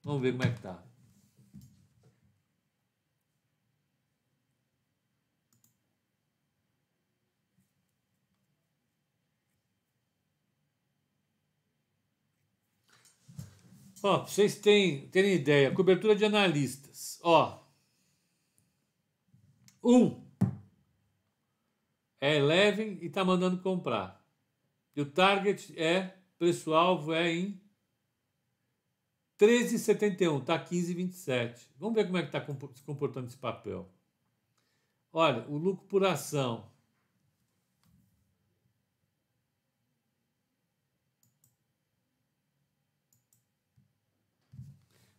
Vamos ver como é que tá. Ó, pra vocês têm, terem ideia, cobertura de analistas. Ó. Um é Eleven e tá mandando comprar. E o target é, preço-alvo é em 13,71 está 15,27. Vamos ver como é que está se comportando esse papel. Olha, o lucro por ação.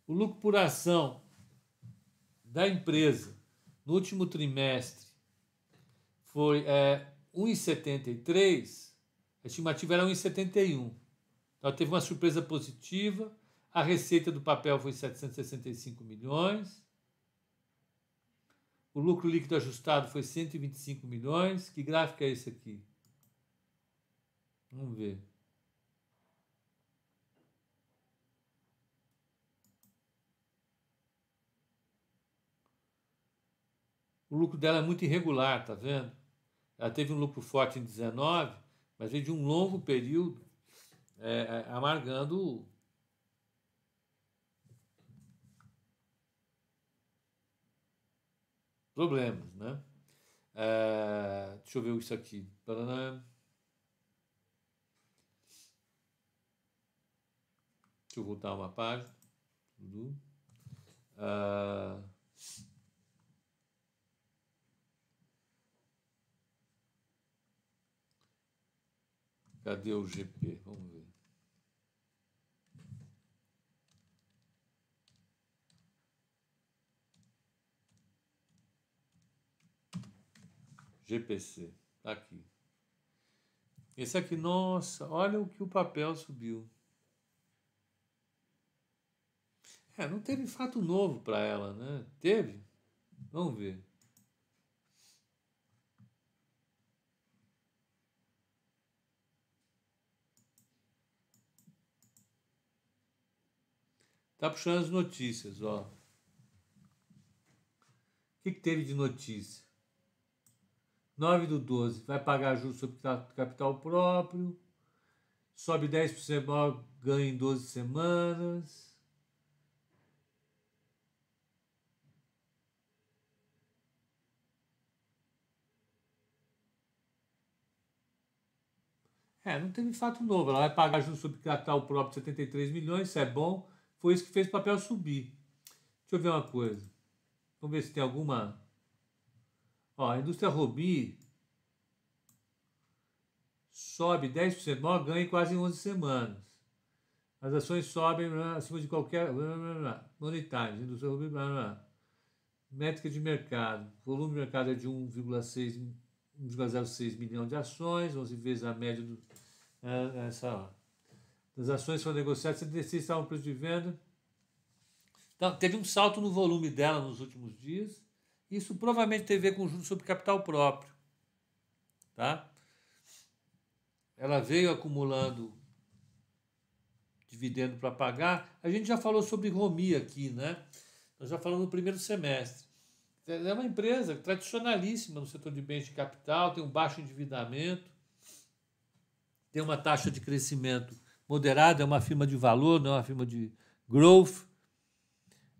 O lucro por ação da empresa no último trimestre foi é, 1,73, a estimativa era 1,71. Então, teve uma surpresa positiva a receita do papel foi 765 milhões. O lucro líquido ajustado foi 125 milhões. Que gráfico é esse aqui? Vamos ver. O lucro dela é muito irregular, tá vendo? Ela teve um lucro forte em 19, mas veio de um longo período é, é amargando problemas, né? É, deixa eu ver isso aqui. Deixa eu voltar uma página. Tudo. Ah, cadê o GP? Vamos ver. GPC, tá aqui. Esse aqui, nossa, olha o que o papel subiu. É, não teve fato novo para ela, né? Teve? Vamos ver. Tá puxando as notícias, ó. O que, que teve de notícia? 9 do 12 vai pagar juros sobre capital próprio, sobe 10% semana, ganha em 12 semanas. É, não teve fato novo. Ela vai pagar juros sobre capital próprio 73 milhões, isso é bom. Foi isso que fez o papel subir. Deixa eu ver uma coisa. Vamos ver se tem alguma Ó, a indústria Rubi sobe 10%, maior ganho em quase 11 semanas. As ações sobem acima de qualquer. Money indústria Rubi. Métrica de mercado. Volume de mercado é de 1,06 milhão de ações, 11 vezes a média do, é, é essa, das ações foram negociadas, 76 estavam preço de venda. Então, teve um salto no volume dela nos últimos dias. Isso provavelmente tem a ver com juros sobre capital próprio. Tá? Ela veio acumulando dividendo para pagar. A gente já falou sobre Romi aqui, né? Nós já falamos no primeiro semestre. É uma empresa tradicionalíssima no setor de bens de capital, tem um baixo endividamento, tem uma taxa de crescimento moderada, é uma firma de valor, não é uma firma de growth.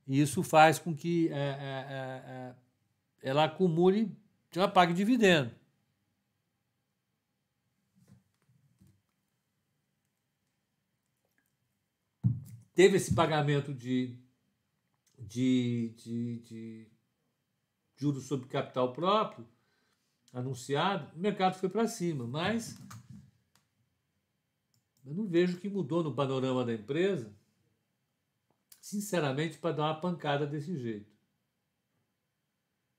E isso faz com que é, é, é, é ela acumule, ela pague dividendo. Teve esse pagamento de, de, de, de juros sobre capital próprio anunciado, o mercado foi para cima, mas eu não vejo que mudou no panorama da empresa, sinceramente, para dar uma pancada desse jeito.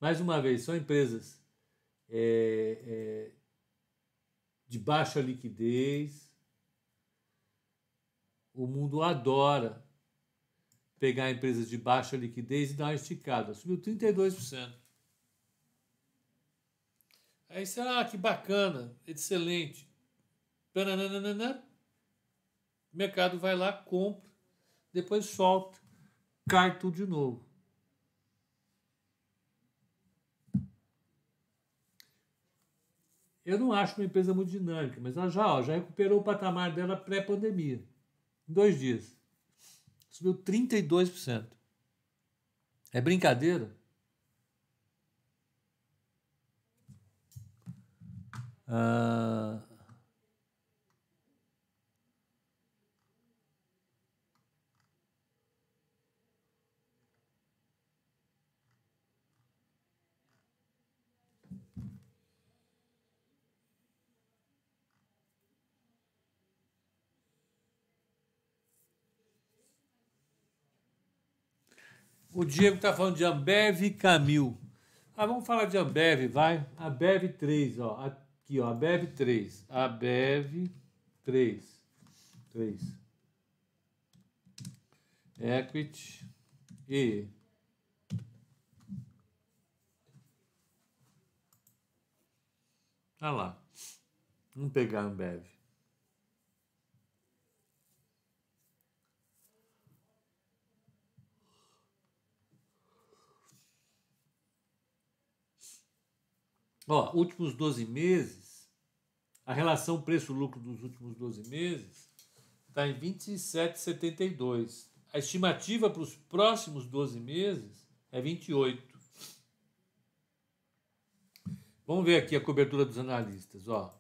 Mais uma vez, são empresas é, é, de baixa liquidez. O mundo adora pegar empresas de baixa liquidez e dar uma esticada. Subiu 32%. Aí será ah, que bacana, excelente. Pananana, o mercado vai lá, compra, depois solta, cai tudo de novo. Eu não acho uma empresa é muito dinâmica, mas ela já, ó, já recuperou o patamar dela pré-pandemia, em dois dias. Subiu 32%. É brincadeira? Ah, O Diego está falando de Ambev e Camil. Ah, vamos falar de Ambev, vai. A Bev 3, ó. Aqui, ó. A Bev 3. A Bev 3. 3. Equity e Ah lá. Vamos pegar a Ambev. Ó, últimos 12 meses, a relação preço-lucro dos últimos 12 meses está em 27,72. A estimativa para os próximos 12 meses é 28. Vamos ver aqui a cobertura dos analistas. Ó.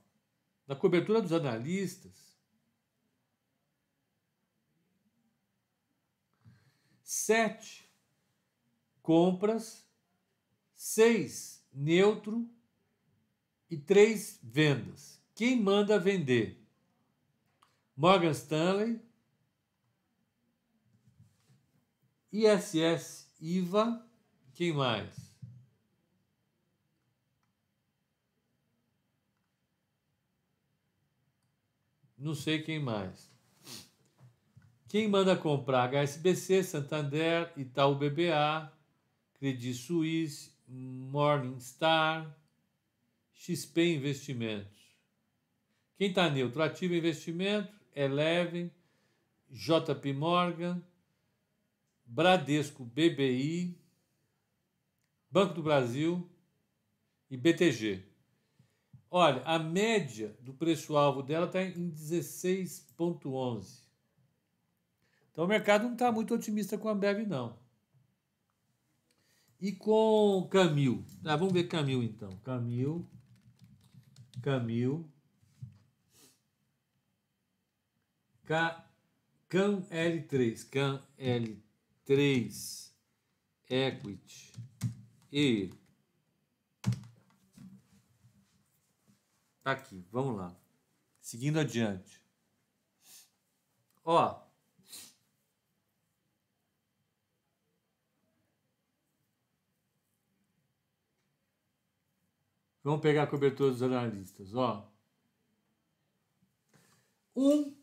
Na cobertura dos analistas, 7 compras, 6 neutro e três, vendas. Quem manda vender? Morgan Stanley, ISS, IVA, quem mais? Não sei quem mais. Quem manda comprar? HSBC, Santander, Itaú BBA, Credit Suisse, Morningstar, XP Investimentos. Quem está neutro, Ativo Investimento, Eleven, JP Morgan, Bradesco BBI, Banco do Brasil e BTG. Olha, a média do preço-alvo dela está em 16,11. Então o mercado não está muito otimista com a Ambev, não. E com Camil. Ah, vamos ver Camil então. Camil. Camil, K, Can L3, Can L3 Equity e tá aqui, vamos lá. Seguindo adiante. Ó, Vamos pegar a cobertura dos analistas, ó. Um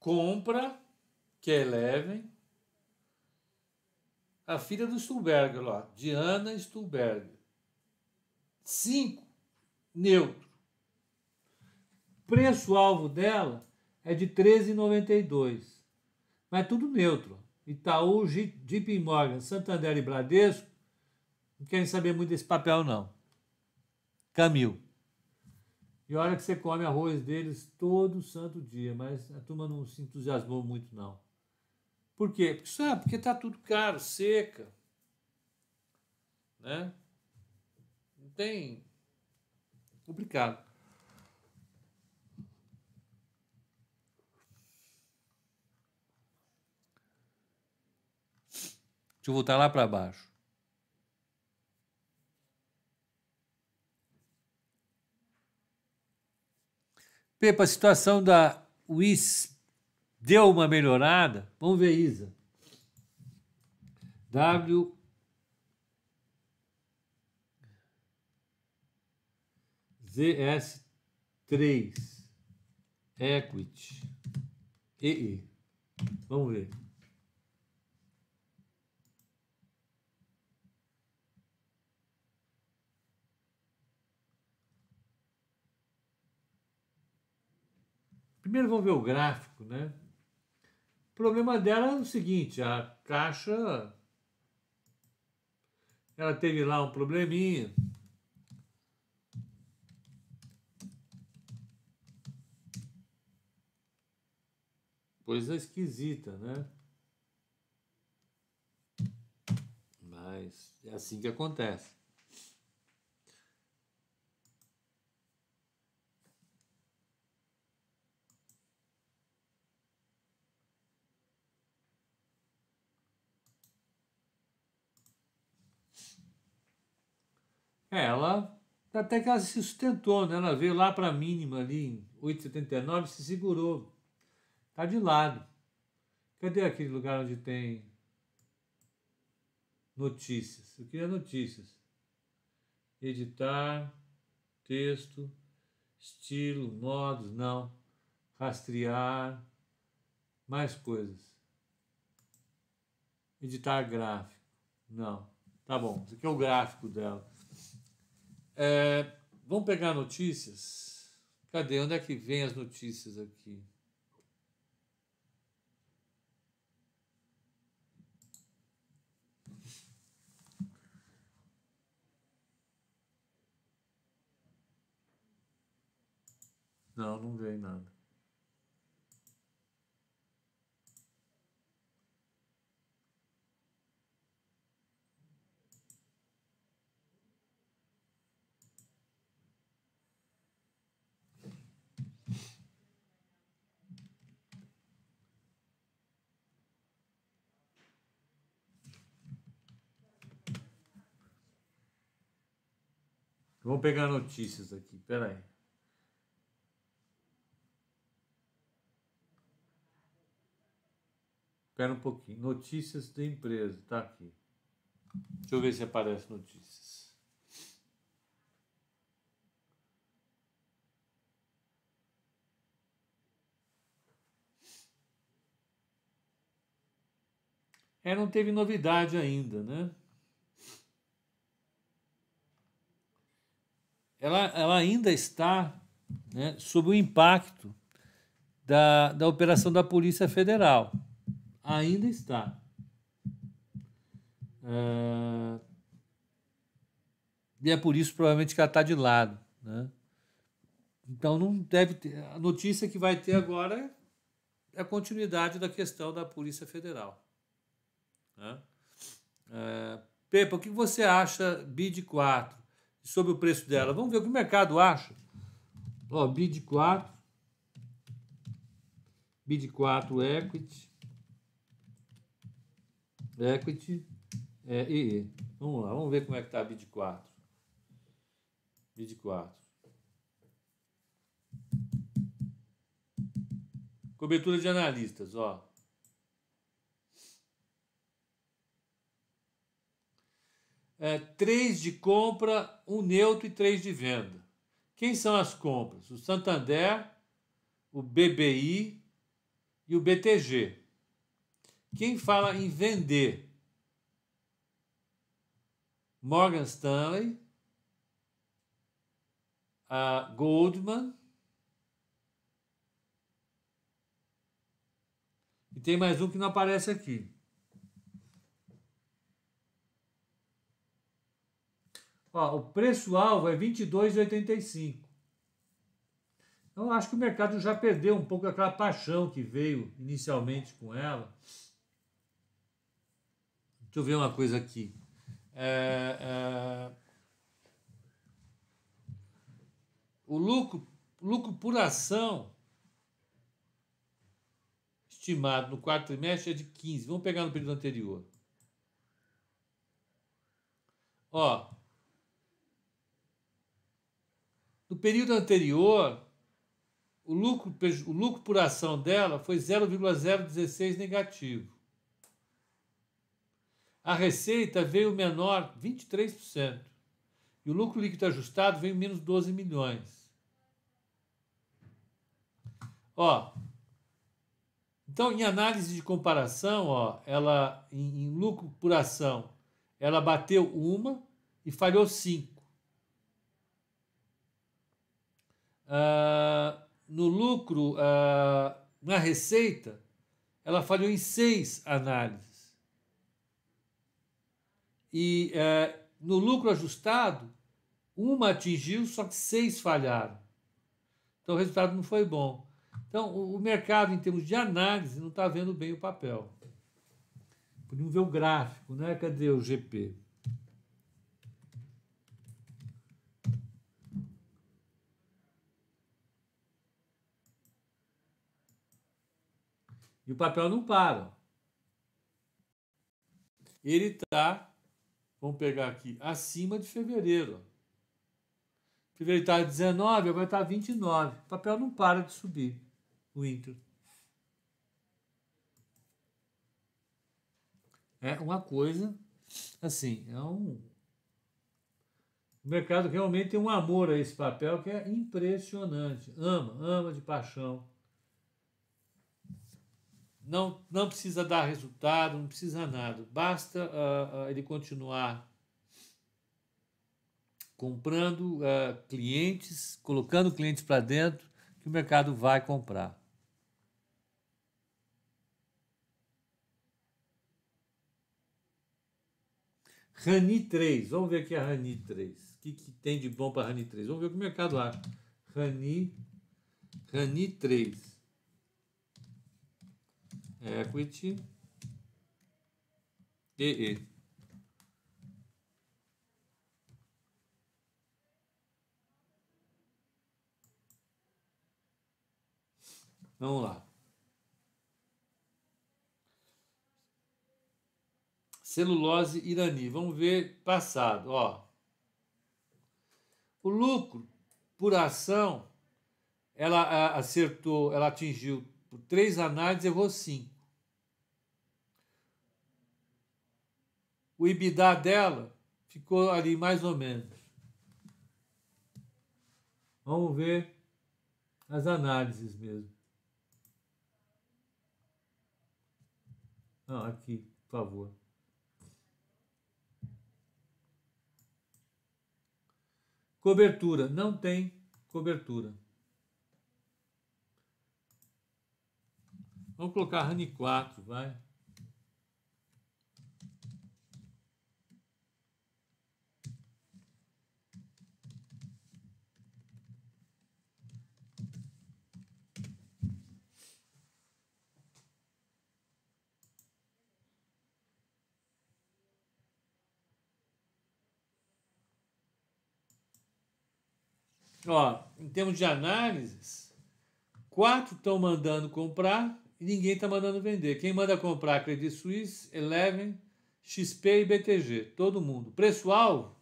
compra, que é Eleven, a filha do Stuberger lá, Diana Stuberger. Cinco, neutro. Preço-alvo dela é de 13,92. Mas é tudo neutro. Itaú, JP Morgan, Santander e Bradesco não querem saber muito desse papel, não. Camil. E olha que você come arroz deles todo santo dia, mas a turma não se entusiasmou muito, não. Por quê? Porque, sabe, é, porque tá tudo caro, seca. Né? Não tem. Complicado. Deixa eu voltar lá para baixo. Pepa, a situação da WIS deu uma melhorada? Vamos ver, Isa. W. ZS3 Equity EE. Vamos ver. Primeiro vamos ver o gráfico, né? O problema dela é o seguinte, a caixa ela teve lá um probleminha. Coisa esquisita, né? Mas é assim que acontece. É, ela até que ela se sustentou, né? Ela veio lá para a mínima ali em 8,79 se segurou. Tá de lado. Cadê aquele lugar onde tem notícias? Eu queria notícias. Editar, texto, estilo, modos, não. Rastrear, mais coisas. Editar gráfico, não. Tá bom, esse aqui é o gráfico dela. É, vamos pegar notícias? Cadê? Onde é que vem as notícias aqui? Não, não vem nada. Vamos pegar notícias aqui, peraí. Espera um pouquinho. Notícias da empresa, tá aqui. Deixa eu ver se aparece notícias. É, não teve novidade ainda, né? ela, ela ainda está né, sob o impacto da, da operação da Polícia Federal. Ainda está. Uh, e é por isso, provavelmente, que ela está de lado. Né? Então, não deve ter. A notícia que vai ter agora é a continuidade da questão da Polícia Federal. Né? Uh, Pepa, o que você acha BID 4? sobre o preço dela. Vamos ver o que o mercado acha. Ó, bid 4, bid 4 equity, equity, é, e, Vamos lá, vamos ver como é que tá a bid 4. Bid 4. Cobertura de analistas, ó. é, três de compra, um neutro e três de venda. Quem são as compras? O Santander, o BBI e o BTG. Quem fala em vender? Morgan Stanley, a Goldman. E tem mais um que não aparece aqui. Ó, o preço-alvo é 22,85. Então, acho que o mercado já perdeu um pouco aquela paixão que veio inicialmente com ela. Deixa eu ver uma coisa aqui. É, é... O lucro, lucro por ação estimado no quarto trimestre é de 15. Vamos pegar no período anterior. Ó, No período anterior, o lucro, o lucro por ação dela foi 0,016 negativo. A receita veio menor 23%. E o lucro líquido ajustado veio menos 12 milhões. Ó, então, em análise de comparação, ó, ela em, em lucro por ação, ela bateu uma e falhou cinco. Ah, no lucro, ah, na receita, ela falhou em seis análises. E ah, no lucro ajustado, uma atingiu, só que seis falharam. Então o resultado não foi bom. Então o, o mercado, em termos de análise, não está vendo bem o papel. Podemos ver o gráfico, né? Cadê o GP? E o papel não para. Ele está, vamos pegar aqui, acima de fevereiro. Fevereiro está 19, agora está 29. O papel não para de subir, o Inter. É uma coisa, assim, é um... O mercado realmente tem um amor a esse papel que é impressionante. Ama, ama de paixão não, não precisa dar resultado, não precisa nada. Basta uh, uh, ele continuar comprando uh, clientes, colocando clientes para dentro, que o mercado vai comprar. Rani 3, vamos ver aqui a Rani 3. O que, que tem de bom para Rani 3? Vamos ver o que o mercado acha. Rani, Rani 3. É, equity e Vamos lá. Celulose Irani. Vamos ver passado. Ó. O lucro por ação, ela acertou, ela atingiu por três análises, errou cinco. o IBIDA dela ficou ali mais ou menos. Vamos ver as análises mesmo. Não, aqui, por favor. Cobertura. Não tem cobertura. Vamos colocar RANI 4, vai. ó, em termos de análises, quatro estão mandando comprar e ninguém está mandando vender. Quem manda comprar Credit Suisse, Eleven, XP e BTG, todo mundo. Preço-alvo,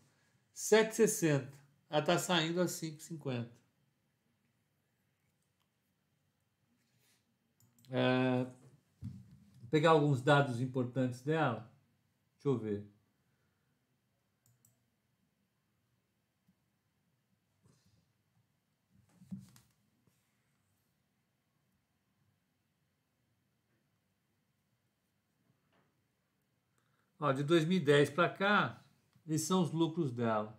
7,60. Ela está saindo a 5,50. É, pegar alguns dados importantes dela. Deixa eu ver. Ó, de 2010 para cá, esses são os lucros dela.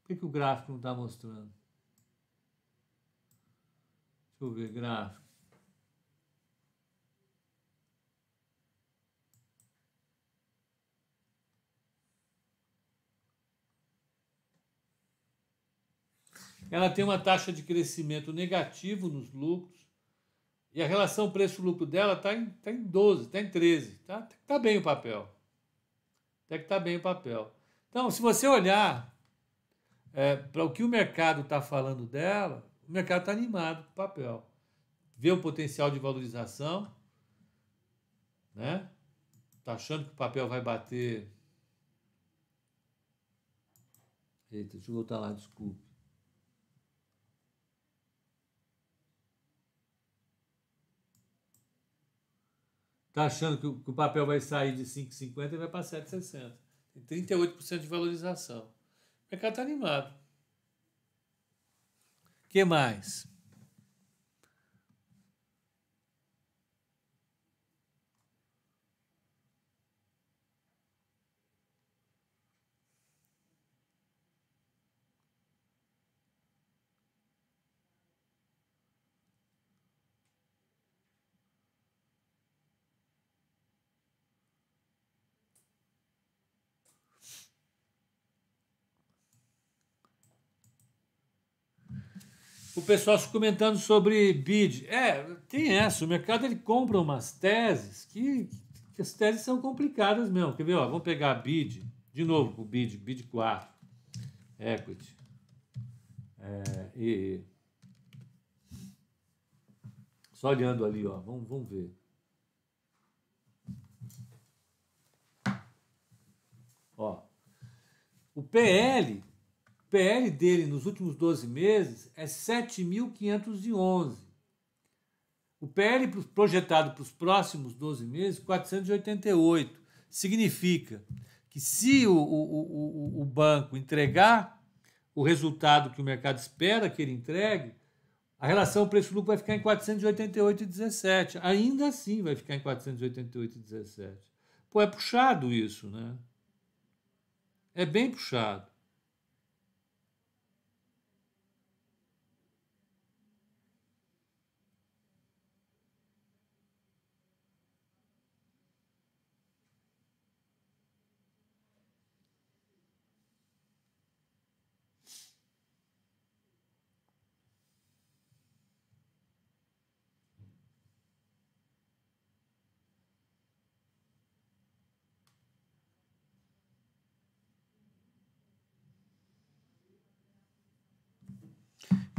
Por que, que o gráfico não está mostrando? Deixa eu ver, gráfico. Ela tem uma taxa de crescimento negativo nos lucros e a relação preço-lucro dela está em, tá em 12, está em 13. Está tá bem o papel. Até que está bem o papel. Então, se você olhar é, para o que o mercado está falando dela, o mercado está animado com o papel. Vê o potencial de valorização, né? Está achando que o papel vai bater. Eita, deixa eu voltar lá, desculpe. Está achando que o, que o, papel vai sair de 5,50 e vai para 7,60. Tem 38% de valorização. O mercado está animado. O que mais? pessoal comentando sobre bid. É, tem essa. O mercado ele compra umas teses que, que as teses são complicadas mesmo. Quer ver? Ó, vamos pegar bid. De novo o bid, bid 4. Equity. É, e, só olhando ali, ó. Vamos, vamos ver. Ó. O PL PL dele nos últimos 12 meses é 7.511. O PL projetado para os próximos 12 meses, 488. Significa que se o, o, o, o banco entregar o resultado que o mercado espera que ele entregue, a relação preço-lucro vai ficar em 488,17. Ainda assim vai ficar em 488,17. Pô, é puxado isso, né? É bem puxado.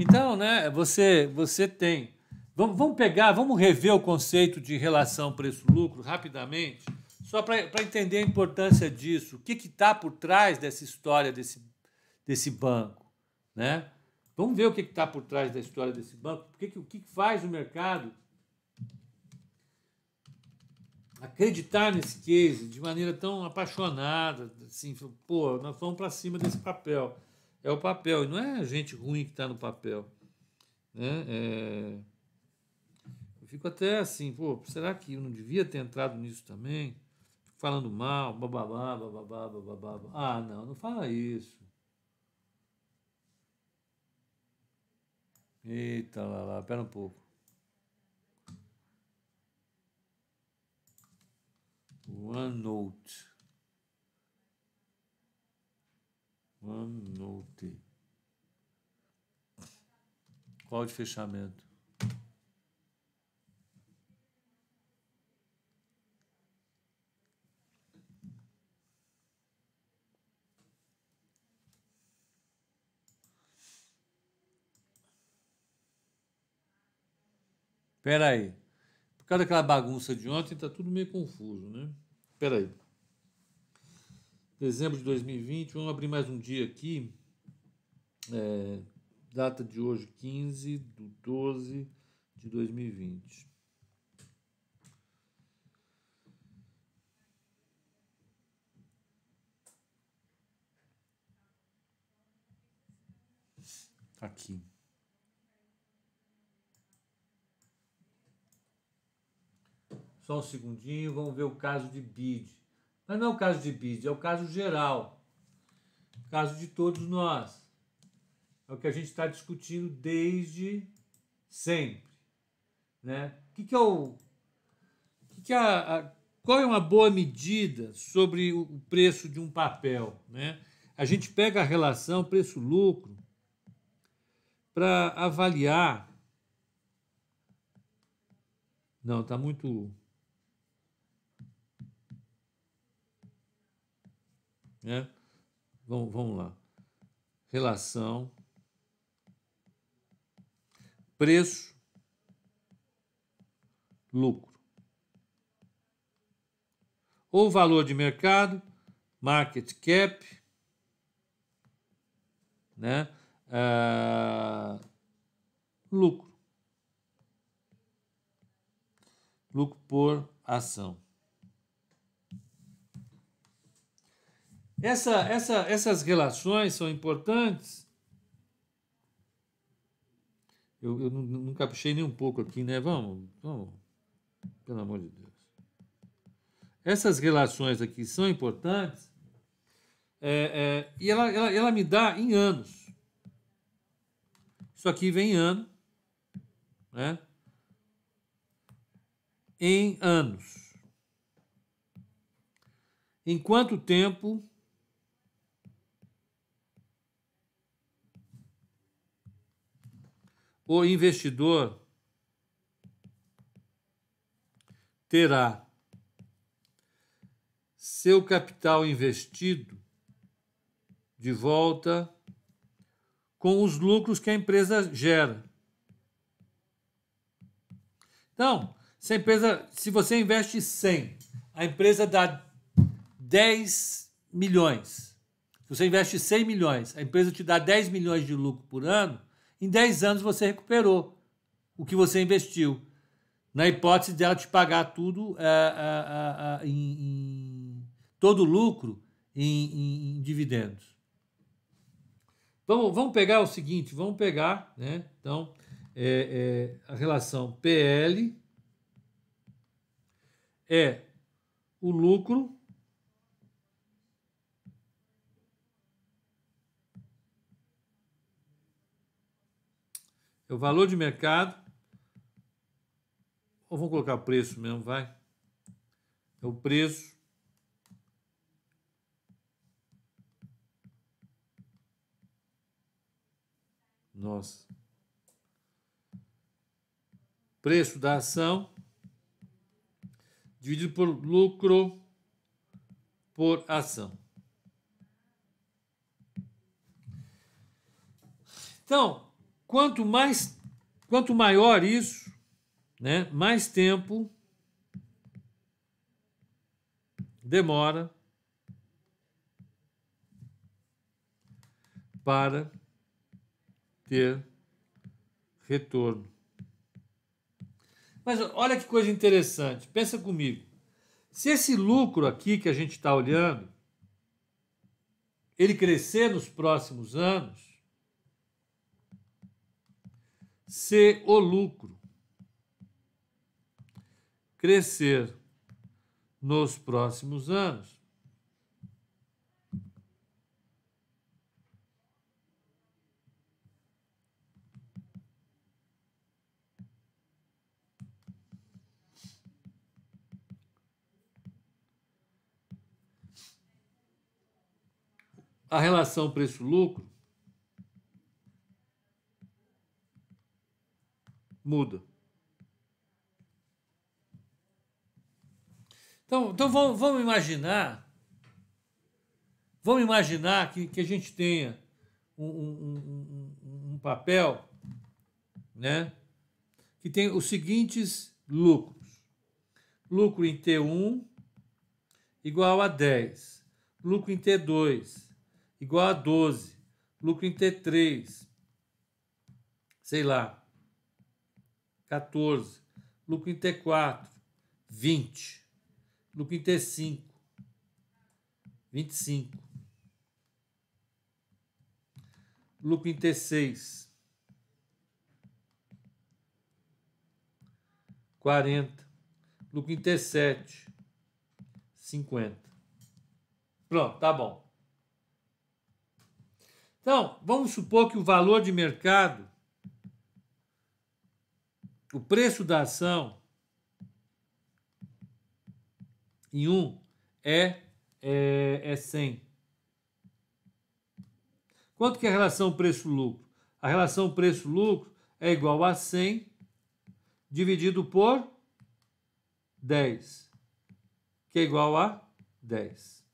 Então, né, você, você tem. Vamos, vamos pegar, vamos rever o conceito de relação preço-lucro rapidamente, só para entender a importância disso. O que está por trás dessa história desse, desse banco? Né? Vamos ver o que está por trás da história desse banco. Por que, o que faz o mercado acreditar nesse case de maneira tão apaixonada? Assim, pô, nós vamos para cima desse papel é o papel, e não é gente ruim que está no papel. Né? É... Eu fico até assim, pô, será que eu não devia ter entrado nisso também? Fico falando mal, bababá, bababá, bababá. bababá. Ah, não, não fala isso. Eita lá, lá, pera um pouco. OneNote. One Qual de fechamento? Pera aí. Por causa daquela bagunça de ontem, tá tudo meio confuso, né? Pera aí dezembro de 2020. Vamos abrir mais um dia aqui. É, data de hoje, 15 de 12 de 2020. Aqui. Só um segundinho, vamos ver o caso de Bid. Mas não é o caso de Bid, é o caso geral. O caso de todos nós. É o que a gente está discutindo desde sempre. Né? O que, que é o. Que que é a, a, qual é uma boa medida sobre o preço de um papel? Né? A gente pega a relação preço-lucro para avaliar. Não, está muito Né? Vamos, vamos lá. Relação. Preço. Lucro. Ou valor de mercado, market cap, né? Ah, lucro. Lucro por ação. Essa, essa, essas relações são importantes. Eu, eu não, caprichei nem um pouco aqui, né? Vamos, vamos. Pelo amor de Deus. Essas relações aqui são importantes. É, é, e ela, ela, ela me dá em anos. Isso aqui vem em ano. Né? Em anos. Em quanto tempo o investidor terá seu capital investido de volta com os lucros que a empresa gera. Então, se a empresa, se você investe 100, a empresa dá 10 milhões. Se você investe 100 milhões, a empresa te dá 10 milhões de lucro por ano, em 10 anos você recuperou o que você investiu. Na hipótese dela te pagar tudo eh, eh, eh, em, em, todo o lucro em, em, em dividendos. Vamos, vamos pegar o seguinte, vamos pegar, né? Então, é, é, a relação PL é o lucro É o valor de mercado. Ou vamos colocar preço mesmo, vai. É o preço. Nossa. Preço da ação dividido por lucro por ação. Então, Quanto mais quanto maior isso, né, mais tempo demora para ter retorno. Mas olha que coisa interessante, pensa comigo. Se esse lucro aqui que a gente está olhando, ele crescer nos próximos anos, se o lucro crescer nos próximos anos, a relação preço-lucro mudo. Então, então vamos, vamos imaginar, vamos imaginar que, que a gente tenha um, um, um, um papel, né, que tem os seguintes lucros: lucro em T1 igual a 10, lucro em T2 igual a 12, lucro em T3, sei lá, 14. Lucro 34, 20. Lucro 35, 25. Lucro 36, 40. Lucro sete, 50. Pronto, tá bom. Então, vamos supor que o valor de mercado o preço da ação em 1 um é, é, é 100. Quanto que é a relação preço-lucro? A relação preço-lucro é igual a 100 dividido por 10, que é igual a 10.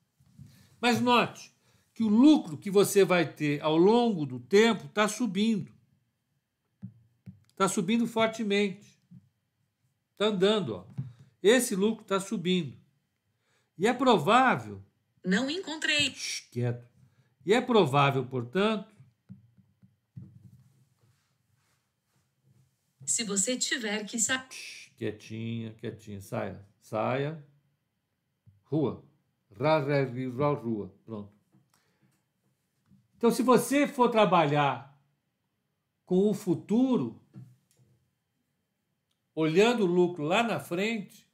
Mas note que o lucro que você vai ter ao longo do tempo está subindo. Está subindo fortemente. Está andando, ó. Esse lucro está subindo. E é provável. Não encontrei. Shh, quieto. E é provável, portanto. Se você tiver que sair. Quietinha, quietinha. Saia, saia. Rua. Ra, ra, ri, ra, rua. Pronto. Então, se você for trabalhar com o futuro, olhando o lucro lá na frente.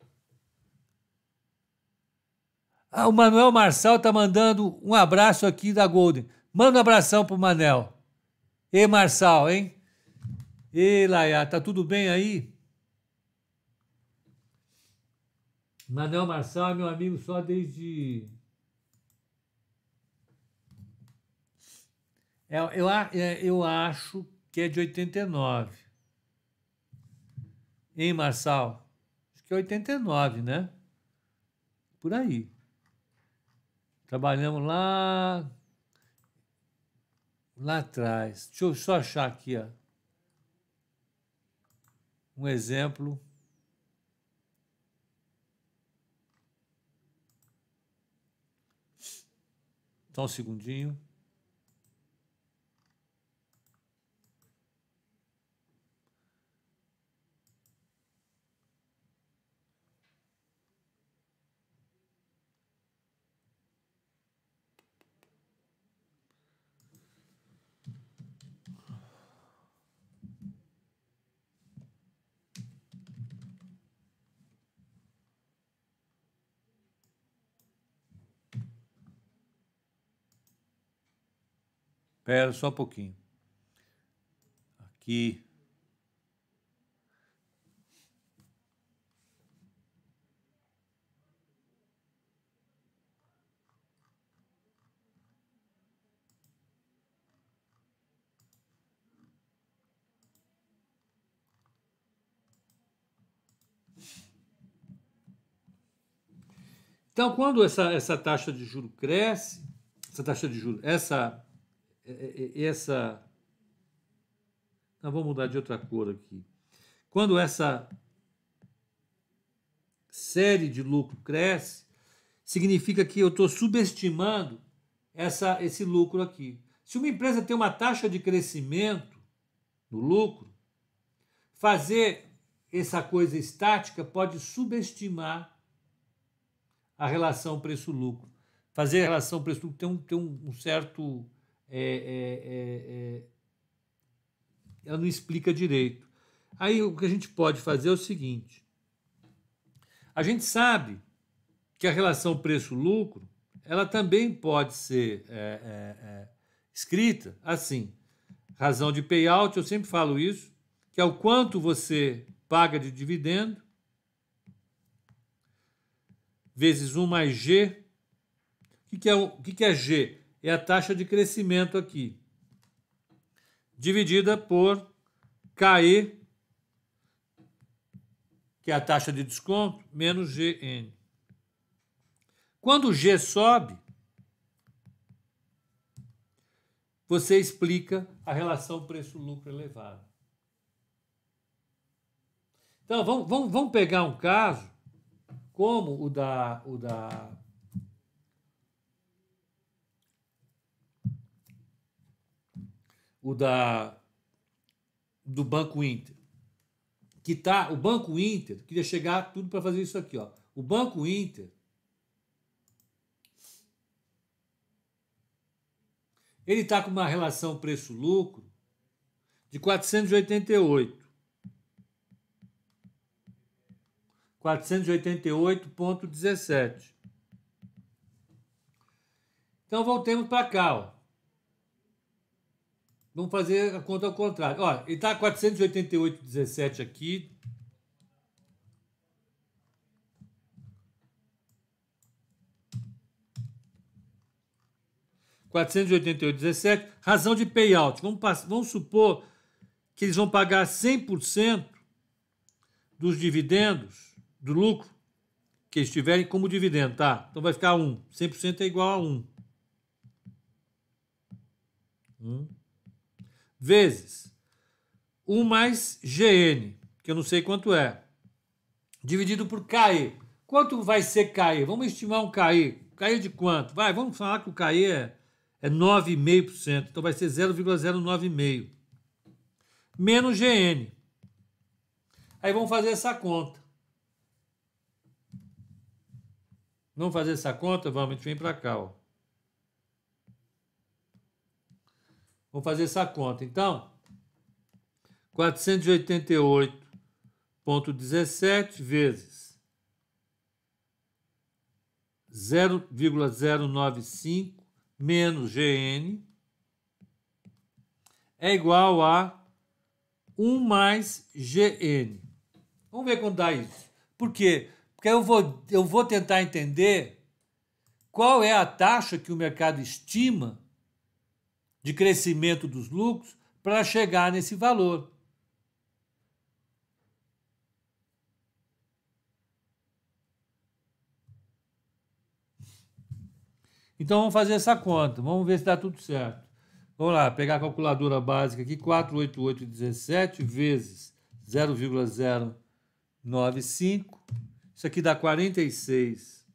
Ah, o Manuel Marçal está mandando um abraço aqui da Golden. Manda um abração para o Manel. Ei, Marçal, hein? Ei, Laia, tá tudo bem aí? Manel Marçal é meu amigo só desde. É, eu, eu, é, eu acho que é de 89. Hein, Marçal? Acho que é 89, né? Por aí. Trabalhamos lá. Lá atrás. Deixa eu só achar aqui, ó. Um exemplo. Só um segundinho. Espera só um pouquinho. Aqui. Então, quando essa, essa taxa de juro cresce, essa taxa de juro, essa é, é, é, essa. Não, tá, vou mudar de outra cor aqui. Quando essa série de lucro cresce, significa que eu estou subestimando essa, esse lucro aqui. Se uma empresa tem uma taxa de crescimento no lucro, fazer essa coisa estática pode subestimar a relação preço-lucro. Fazer a relação preço-lucro tem um, tem um certo é é, é, é, ela não explica direito. Aí o que a gente pode fazer é o seguinte: a gente sabe que a relação preço-lucro ela também pode ser é, escrita assim. Razão de payout, eu sempre falo isso, que é o quanto você paga de dividendo vezes 1 mais G. O que, é, o que, que é G? é a taxa de crescimento aqui, dividida por KE, que é a taxa de desconto, menos GN. Quando o G sobe, você explica a relação preço-lucro elevado. Então, vamos, vamos, vamos pegar um caso como o da, o da o da do Banco Inter. Que tá o Banco Inter, queria chegar tudo para fazer isso aqui, ó. O Banco Inter ele tá com uma relação preço-lucro de 488. 488.17. Então voltemos para cá, ó. Vamos fazer a conta ao contrário. Olha, ele está 488,17 aqui. R$ razão de payout. Vamos, vamos supor que eles vão pagar 100% dos dividendos, do lucro, que eles tiverem como dividendo, tá? Então vai ficar 1. 100% é igual a 1. 1 vezes 1 mais GN, que eu não sei quanto é, dividido por KE. Quanto vai ser KE? Vamos estimar um KE. KE é de quanto? Vai, vamos falar que o KE é, é 9,5%. Então vai ser 0,095. Menos GN. Aí vamos fazer essa conta. Vamos fazer essa conta? Vamos, a gente vem para cá, ó. Vamos fazer essa conta. Então, 488,17 vezes 0,095 menos GN é igual a 1 mais GN. Vamos ver quando dá isso. Por quê? Porque eu vou, eu vou tentar entender qual é a taxa que o mercado estima de crescimento dos lucros para chegar nesse valor. Então vamos fazer essa conta, vamos ver se dá tudo certo. Vamos lá, pegar a calculadora básica aqui, 488,17 vezes 0,095. Isso aqui dá 46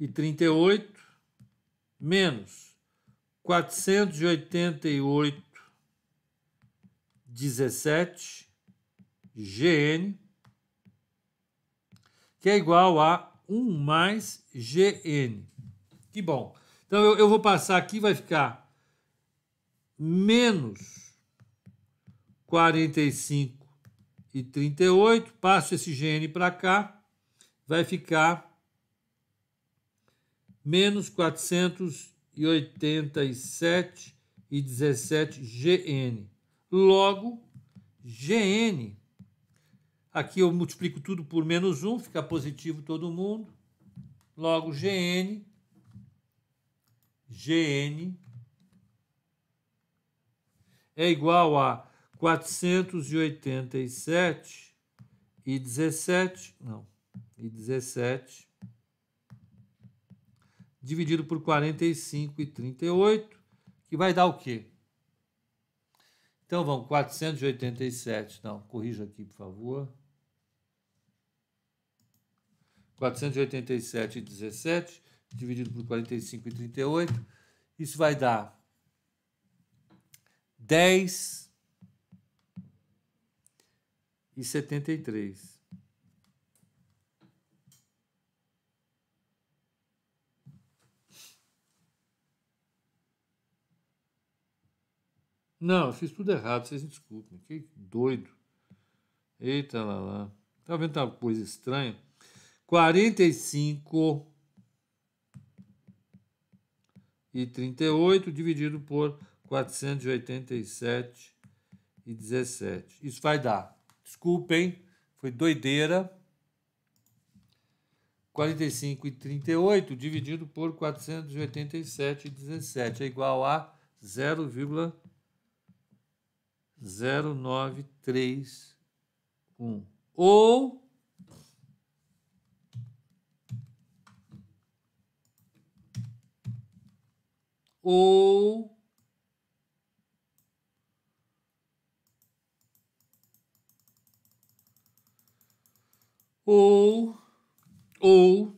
e 38 menos 488 17 GN, que é igual a 1 mais GN. Que bom. Então eu, eu vou passar aqui, vai ficar menos 45 e 38. Passo esse GN para cá, vai ficar menos quatrocentos e 87 e 17 GN. Logo, GN, aqui eu multiplico tudo por menos 1, fica positivo todo mundo. Logo, GN, GN é igual a 487 e 17, não, e 17 dividido por 45 e 38, que vai dar o quê? Então vamos, 487, não, corrija aqui, por favor. 487 e 17, dividido por 45 e 38, isso vai dar 10 e 73. Não, eu fiz tudo errado, vocês me desculpem. Que doido. Eita lá lá. Tá vendo tá uma coisa estranha? 45 e 38 dividido por 487 e 17. Isso vai dar. Desculpem, foi doideira. 45 e 38 dividido por 487 e 17 é igual a 0,5. 0931. Ou ou ou ou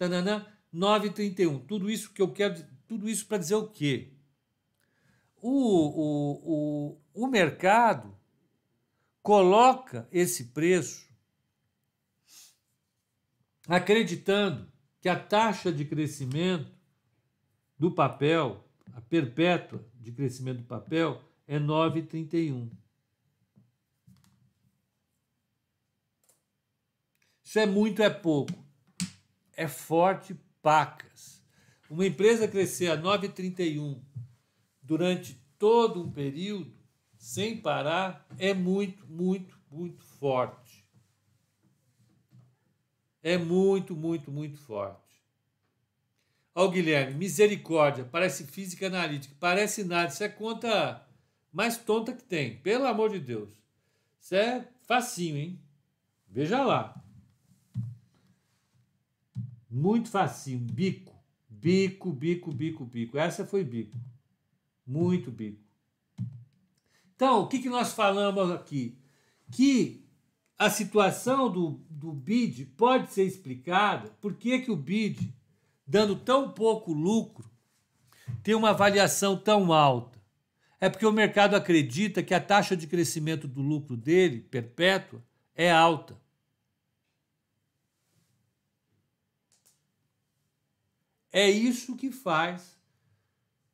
Tananã, 9,31. Tudo isso que eu quero. Tudo isso para dizer o quê? O, o, o, o mercado coloca esse preço acreditando que a taxa de crescimento do papel, a perpétua de crescimento do papel, é 9,31. Isso é muito, é pouco é forte pacas. Uma empresa crescer a 9,31 durante todo um período, sem parar, é muito, muito, muito forte. É muito, muito, muito forte. o Guilherme, misericórdia, parece física analítica, parece nada, isso é conta mais tonta que tem, pelo amor de Deus. Isso é facinho, hein? Veja lá. Muito facinho, bico. Bico, bico, bico, bico. Essa foi bico. Muito bico. Então, o que, que nós falamos aqui? Que a situação do, do BID pode ser explicada por que, que o BID, dando tão pouco lucro, tem uma avaliação tão alta. É porque o mercado acredita que a taxa de crescimento do lucro dele, perpétua, é alta. É isso que faz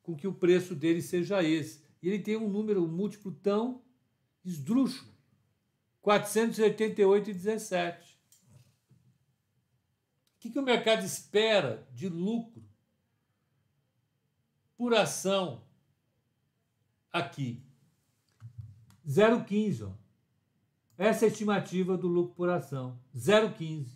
com que o preço dele seja esse. E ele tem um número múltiplo tão esdrúxulo. 488,17. O que, que o mercado espera de lucro por ação aqui? 0,15. Essa é a estimativa do lucro por ação. 0,15.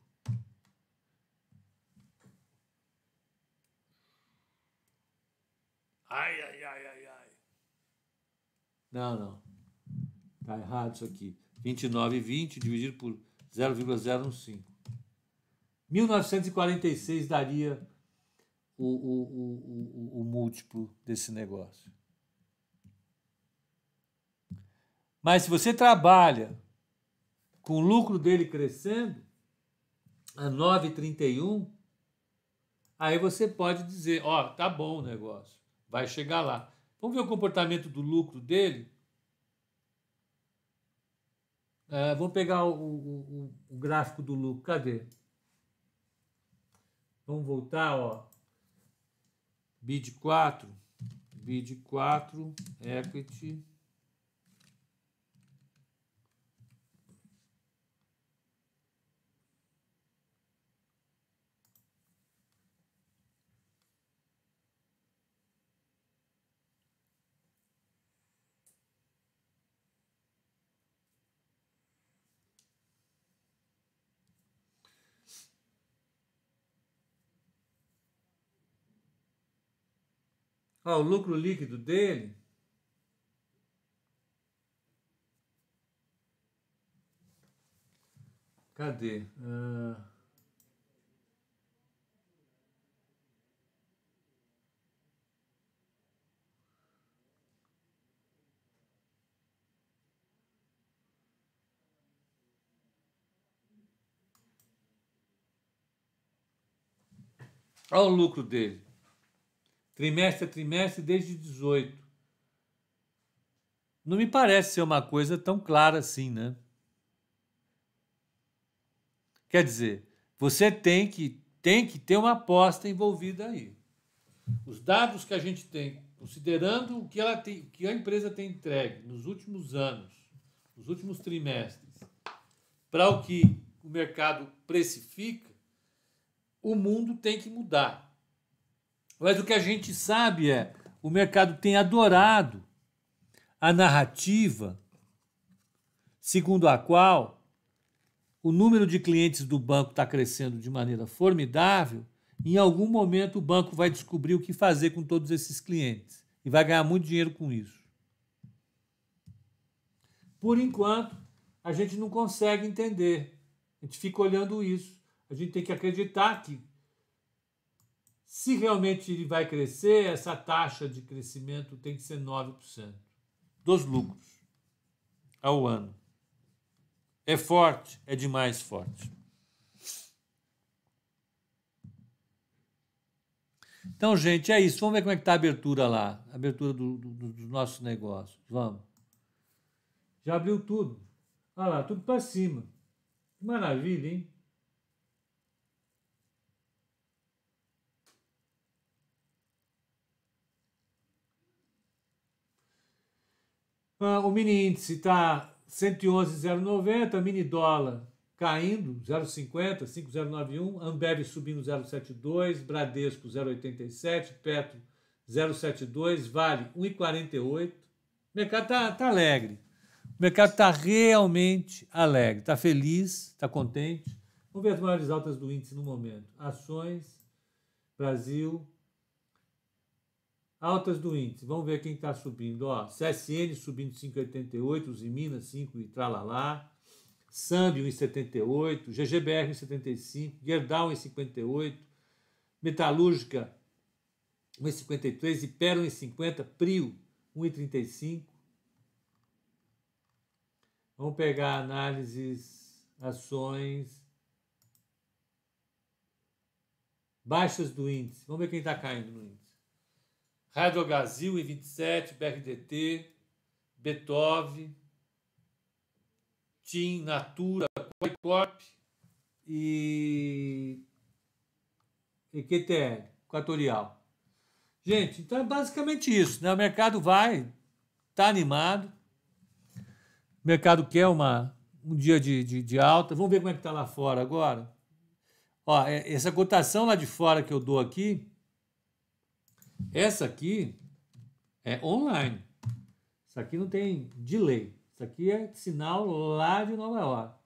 Ai, ai, ai, ai, ai. Não, não. Está errado isso aqui. 29,20 dividido por 0,015. 1946 daria o, o, o, o, o múltiplo desse negócio. Mas se você trabalha com o lucro dele crescendo a 9,31, aí você pode dizer, ó, oh, tá bom o negócio vai chegar lá. Vamos ver o comportamento do lucro dele? É, vou pegar o, o, o, gráfico do lucro. Cadê? Vamos voltar, ó. BID 4. BID 4, equity. Ah, o lucro líquido dele Cadê? Uh... Olha o lucro dele trimestre a trimestre desde 18. Não me parece ser uma coisa tão clara assim, né? Quer dizer, você tem que, tem que ter uma aposta envolvida aí. Os dados que a gente tem, considerando o que, ela tem, que a empresa tem entregue nos últimos anos, nos últimos trimestres, para o que o mercado precifica, o mundo tem que mudar. Mas o que a gente sabe é o mercado tem adorado a narrativa segundo a qual o número de clientes do banco está crescendo de maneira formidável. Em algum momento o banco vai descobrir o que fazer com todos esses clientes e vai ganhar muito dinheiro com isso. Por enquanto, a gente não consegue entender. A gente fica olhando isso. A gente tem que acreditar que se realmente ele vai crescer, essa taxa de crescimento tem que ser 9% dos lucros ao ano. É forte, é demais forte. Então, gente, é isso. Vamos ver como é que está a abertura lá. A abertura do, do, do, dos nossos negócios. Vamos. Já abriu tudo. Olha lá, tudo para cima. Que maravilha, hein? Ah, o mini índice está 111,090, mini dólar caindo 0,50, 5,091, Ambev subindo 0,72, Bradesco 0,87, Petro 0,72, Vale 1,48. O mercado está tá alegre. O mercado está realmente alegre, está feliz, está contente. Vamos ver as maiores altas do índice no momento. Ações, Brasil, Altas do índice, vamos ver quem está subindo. Ó, CSN subindo 5,88, os Minas 5 e tralalá. Samb 1,78, GGBR 1,75, Gerdau 1,58, Metalúrgica 1,53, Ipera 1,50, Prio 1,35. Vamos pegar análises, ações, baixas do índice. Vamos ver quem está caindo no índice. Rádio Brasil e 27, BRDT, Beethoven, TIM, Natura, Coicop e EQTL, Equatorial. Gente, então é basicamente isso. Né? O mercado vai, está animado. O mercado quer uma, um dia de, de, de alta. Vamos ver como é que está lá fora agora. Ó, é, essa cotação lá de fora que eu dou aqui essa aqui é online. Isso aqui não tem delay. Isso aqui é sinal lá de Nova York.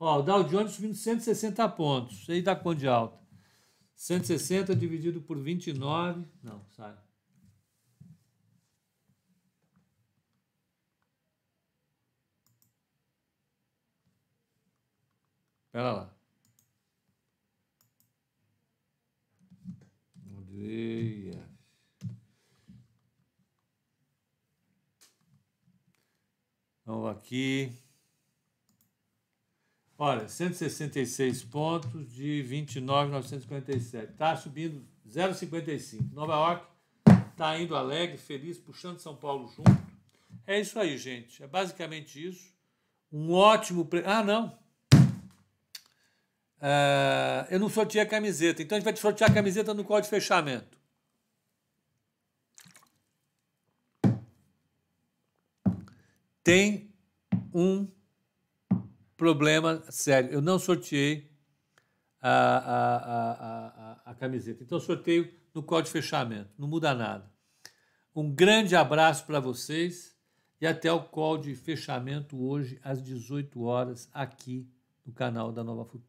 Ó, o Dow Jones subindo 160 pontos. Isso aí dá quanto de alta? 160 dividido por 29. Não, sai. Pera lá. Odeia. Então aqui. Olha, 166 pontos de 29,947. Está subindo 0,55. Nova York está indo alegre, feliz, puxando São Paulo junto. É isso aí, gente. É basicamente isso. Um ótimo. Pre... Ah, não! É, eu não sorteei a camiseta. Então a gente vai te sortear a camiseta no código de fechamento. tem um problema sério. Eu não sorteei a, a, a, a, camiseta. Então, sorteio no código de fechamento. Não muda nada. Um grande abraço para vocês e até o call de fechamento hoje às 18 horas aqui no canal da Nova Futura.